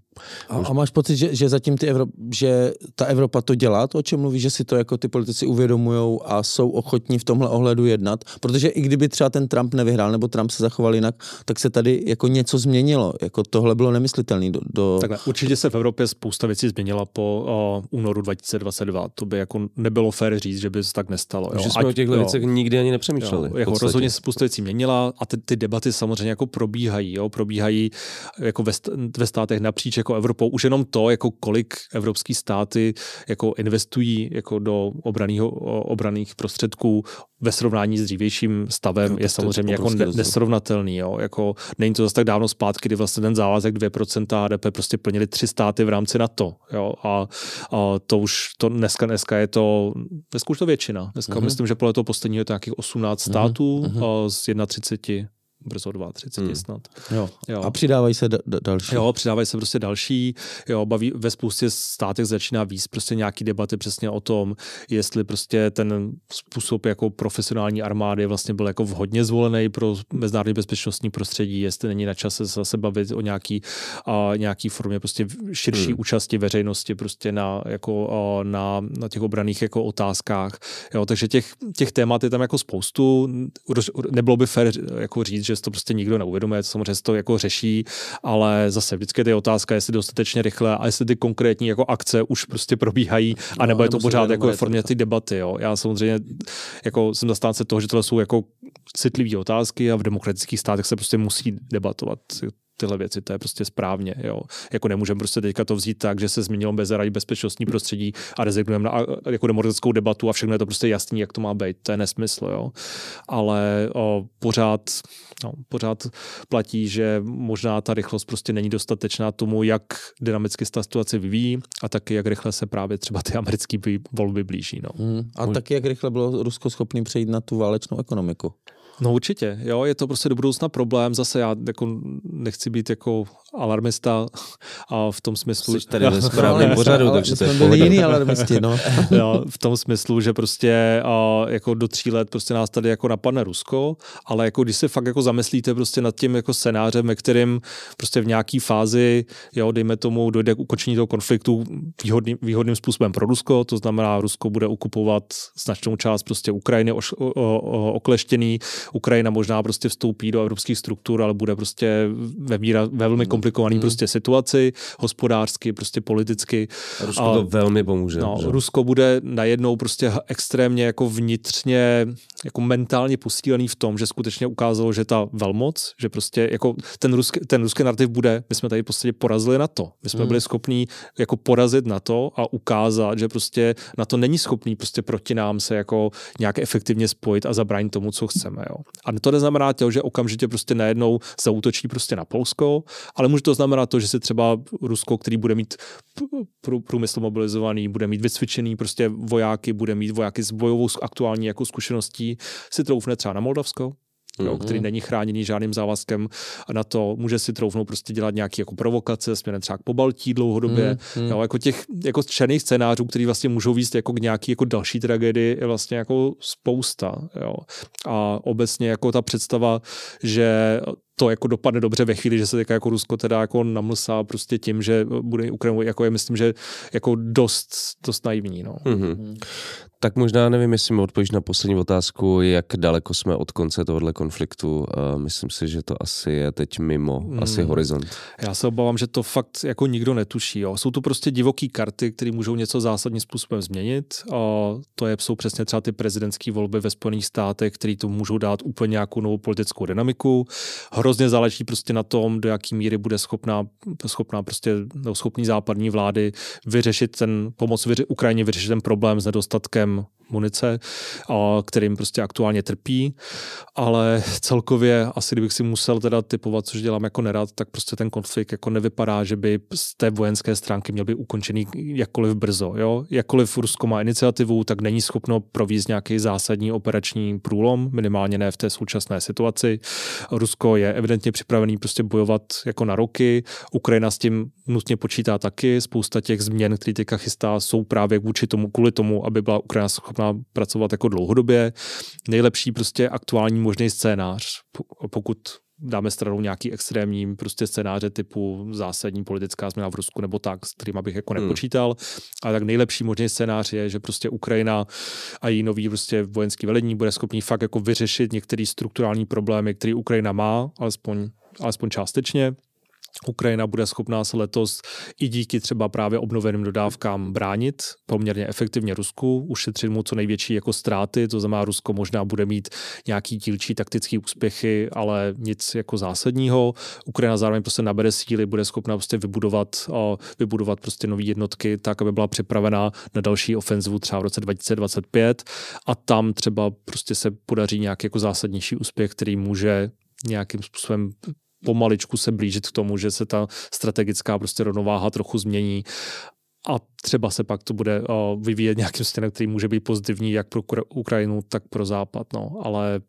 A, a máš pocit, že, že zatím ty Evrop, že ta Evropa to dělá, to, o čem mluví, že si to jako ty politici uvědomují a jsou ochotní v tomhle ohledu jednat, protože i kdyby třeba ten Trump nevyhrál nebo Trump se zachoval jinak, tak se tady jako něco změnilo. Jako tohle bylo nemyslitelné. Do, do... Takhle, určitě se v Evropě spousta věcí změnila po uh, únoru 2022. To by jako nebylo fér říct, že by se tak nestalo. Jo. Že jsme Ať, o těchto věcech nikdy ani nepřemýšleli. Jo, jako rozhodně se spousta věcí měnila a ty, ty debaty samozřejmě jako probíhají. Jo. Probíhají jako ve, ve státech napříč jako Evropou. Už jenom to, jako kolik evropský státy jako investují jako do obranýho, obraných prostředků ve srovnání s dřívějším stavem jo, je samozřejmě jako ne, nesrovnatelný. Jo? Jako, není to zase tak dávno zpátky, kdy vlastně ten závazek 2% HDP prostě plnili tři státy v rámci NATO. Jo? A, a, to už to dneska, dneska je to, dneska už to většina. Dneska uh-huh. myslím, že podle toho posledního je to nějakých 18 mhm. států uh-huh. z 31 brzo 32 hmm. snad. Jo. Jo. A přidávají se d- d- další. Jo, přidávají se prostě další. Jo, baví, ve spoustě státech začíná víc prostě nějaký debaty přesně o tom, jestli prostě ten způsob jako profesionální armády vlastně byl jako vhodně zvolený pro mezinárodní bezpečnostní prostředí, jestli není na čase zase bavit o nějaký, a, nějaký formě prostě širší hmm. účasti veřejnosti prostě na, jako, a, na, na těch obraných jako otázkách. Jo, takže těch, těch témat je tam jako spoustu. Nebylo by fér jako říct, že že to prostě nikdo neuvědomuje, to samozřejmě to jako řeší, ale zase vždycky je otázka, jestli dostatečně rychle a jestli ty konkrétní jako akce už prostě probíhají, a no, je to pořád jako ve formě ty debaty. Jo. Já samozřejmě jako jsem zastánce toho, že tohle jsou jako citlivé otázky a v demokratických státech se prostě musí debatovat tyhle věci, to je prostě správně. Jo. Jako nemůžeme prostě teďka to vzít tak, že se změnilo bezerají bezpečnostní prostředí a rezignujeme na jako demokratickou debatu a všechno je to prostě jasný, jak to má být. To je nesmysl. Jo. Ale o, pořád, no, pořád platí, že možná ta rychlost prostě není dostatečná tomu, jak dynamicky ta situace vyvíjí a taky jak rychle se právě třeba ty americké volby blíží. No. Hmm. A taky jak rychle bylo Rusko schopné přejít na tu válečnou ekonomiku. No určitě, jo, je to prostě do budoucna problém. Zase já jako nechci být jako alarmista a v tom smyslu... Jsi tady ve správném no, pořadu, takže to je byli jiný alarmisti, no. jo, v tom smyslu, že prostě a, jako do tří let prostě nás tady jako napadne Rusko, ale jako když se fakt jako zamyslíte prostě nad tím jako scénářem, ve kterým prostě v nějaký fázi, jo, dejme tomu, dojde k ukončení toho konfliktu výhodný, výhodným způsobem pro Rusko, to znamená, Rusko bude ukupovat značnou část prostě Ukrajiny o, o, o, okleštěný, Ukrajina možná prostě vstoupí do evropských struktur, ale bude prostě ve, míra, ve velmi mm. komplikovaný hmm. prostě situaci, hospodářsky, prostě politicky. A Rusko a, to velmi pomůže. No, Rusko bude najednou prostě extrémně jako vnitřně, jako mentálně posílený v tom, že skutečně ukázalo, že ta velmoc, že prostě jako ten ruský, ten ruský narrativ bude, my jsme tady v podstatě porazili na to. My jsme hmm. byli schopní jako porazit na to a ukázat, že prostě na to není schopný prostě proti nám se jako nějak efektivně spojit a zabránit tomu, co chceme. Jo. Jo. A to neznamená to, že okamžitě prostě najednou zautočí prostě na Polsko, ale může to znamenat to, že se třeba Rusko, který bude mít průmysl mobilizovaný, bude mít vycvičený prostě vojáky, bude mít vojáky s bojovou aktuální jako zkušeností, si troufne třeba na Moldavsko, mm-hmm. jo, mhm. který není chráněný žádným závazkem a na to může si troufnout prostě dělat nějaké jako provokace směrem třeba k pobaltí dlouhodobě. Mm-hmm. Jo, jako těch jako černých scénářů, který vlastně můžou víc jako k nějaký jako další tragédii, je vlastně jako spousta. Jo. A obecně jako ta představa, že to jako dopadne dobře ve chvíli, že se teďka jako Rusko teda jako namlsá prostě tím, že bude Ukrajinu, jako je myslím, že jako dost, dost naivní. No. Mm-hmm. Mm. Tak možná nevím, jestli mi odpovíš na poslední otázku, jak daleko jsme od konce tohohle konfliktu. Uh, myslím si, že to asi je teď mimo, mm. asi horizont. Já se obávám, že to fakt jako nikdo netuší. Jo. Jsou tu prostě divoký karty, které můžou něco zásadním způsobem změnit. Uh, to je, jsou přesně třeba ty prezidentské volby ve Spojených státech, které to můžou dát úplně nějakou novou politickou dynamiku hrozně záleží prostě na tom, do jaký míry bude schopná, schopná prostě, no, schopný západní vlády vyřešit ten, pomoc vyři, Ukrajině vyřešit ten problém s nedostatkem munice, a kterým prostě aktuálně trpí, ale celkově asi kdybych si musel teda typovat, což dělám jako nerad, tak prostě ten konflikt jako nevypadá, že by z té vojenské stránky měl být ukončený jakkoliv brzo. Jo? Jakkoliv Rusko má iniciativu, tak není schopno provízt nějaký zásadní operační průlom, minimálně ne v té současné situaci. Rusko je evidentně připravený prostě bojovat jako na roky. Ukrajina s tím nutně počítá taky. Spousta těch změn, které teďka chystá, jsou právě vůči tomu, kvůli tomu, aby byla Ukrajina schopná pracovat jako dlouhodobě. Nejlepší prostě aktuální možný scénář, pokud dáme stranou nějaký extrémní prostě scénáře typu zásadní politická změna v Rusku nebo tak, s kterým bych jako hmm. nepočítal. Hmm. Ale tak nejlepší možný scénář je, že prostě Ukrajina a její nový prostě vojenský velení bude schopný fakt jako vyřešit některé strukturální problémy, které Ukrajina má, alespoň alespoň částečně Ukrajina bude schopná se letos i díky třeba právě obnoveným dodávkám bránit poměrně efektivně Rusku, ušetřit mu co největší jako ztráty, to znamená Rusko možná bude mít nějaký dílčí taktický úspěchy, ale nic jako zásadního. Ukrajina zároveň prostě nabere síly, bude schopná prostě vybudovat, vybudovat prostě nové jednotky tak, aby byla připravená na další ofenzivu třeba v roce 2025 a tam třeba prostě se podaří nějaký jako zásadnější úspěch, který může nějakým způsobem pomaličku se blížit k tomu, že se ta strategická prostě rovnováha trochu změní a třeba se pak to bude eh, vyvíjet nějakým směrem, který může být pozitivní jak pro Ukrajinu, tak pro Západ. No. Ale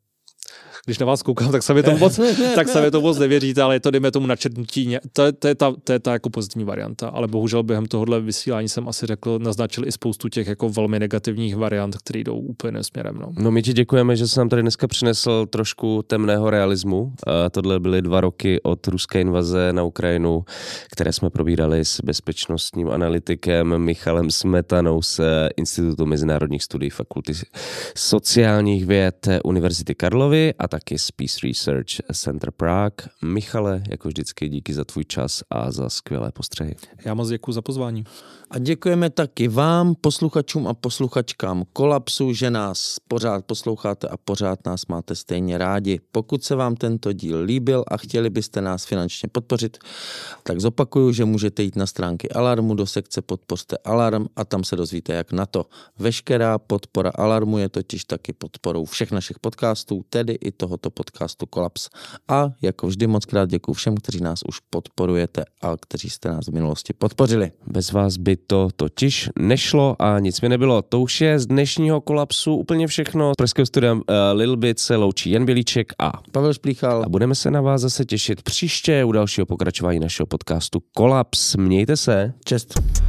když na vás koukám, tak sami tomu moc, tak sami tomu moc nevěříte, ale je to, dejme tomu, načetnutí. To, to, je ta, to je ta jako pozitivní varianta, ale bohužel během tohohle vysílání jsem asi řekl, naznačil i spoustu těch jako velmi negativních variant, které jdou úplně směrem. No. no my ti děkujeme, že jsi nám tady dneska přinesl trošku temného realismu. A eh, tohle byly dva roky od ruské invaze na Ukrajinu, které jsme probírali s bezpečnostním analytikem Michalem Smetanou z Institutu mezinárodních studií Fakulty sociálních věd Univerzity Karlovy a taky z Peace Research Center Prague. Michale, jako vždycky, díky za tvůj čas a za skvělé postřehy. Já moc děkuji za pozvání. A děkujeme taky vám, posluchačům a posluchačkám Kolapsu, že nás pořád posloucháte a pořád nás máte stejně rádi. Pokud se vám tento díl líbil a chtěli byste nás finančně podpořit, tak zopakuju, že můžete jít na stránky Alarmu do sekce Podpořte Alarm a tam se dozvíte, jak na to. Veškerá podpora Alarmu je totiž taky podporou všech našich podcastů, tedy i tohoto podcastu Kolaps. A jako vždy moc krát děkuji všem, kteří nás už podporujete a kteří jste nás v minulosti podpořili. Bez vás by to totiž nešlo a nic mi nebylo. To už je z dnešního kolapsu úplně všechno. Z Pražského studia uh, eh, Little Bit se loučí Jan Bělíček a Pavel Šplíchal. A budeme se na vás zase těšit příště u dalšího pokračování našeho podcastu Kolaps. Mějte se. Čest.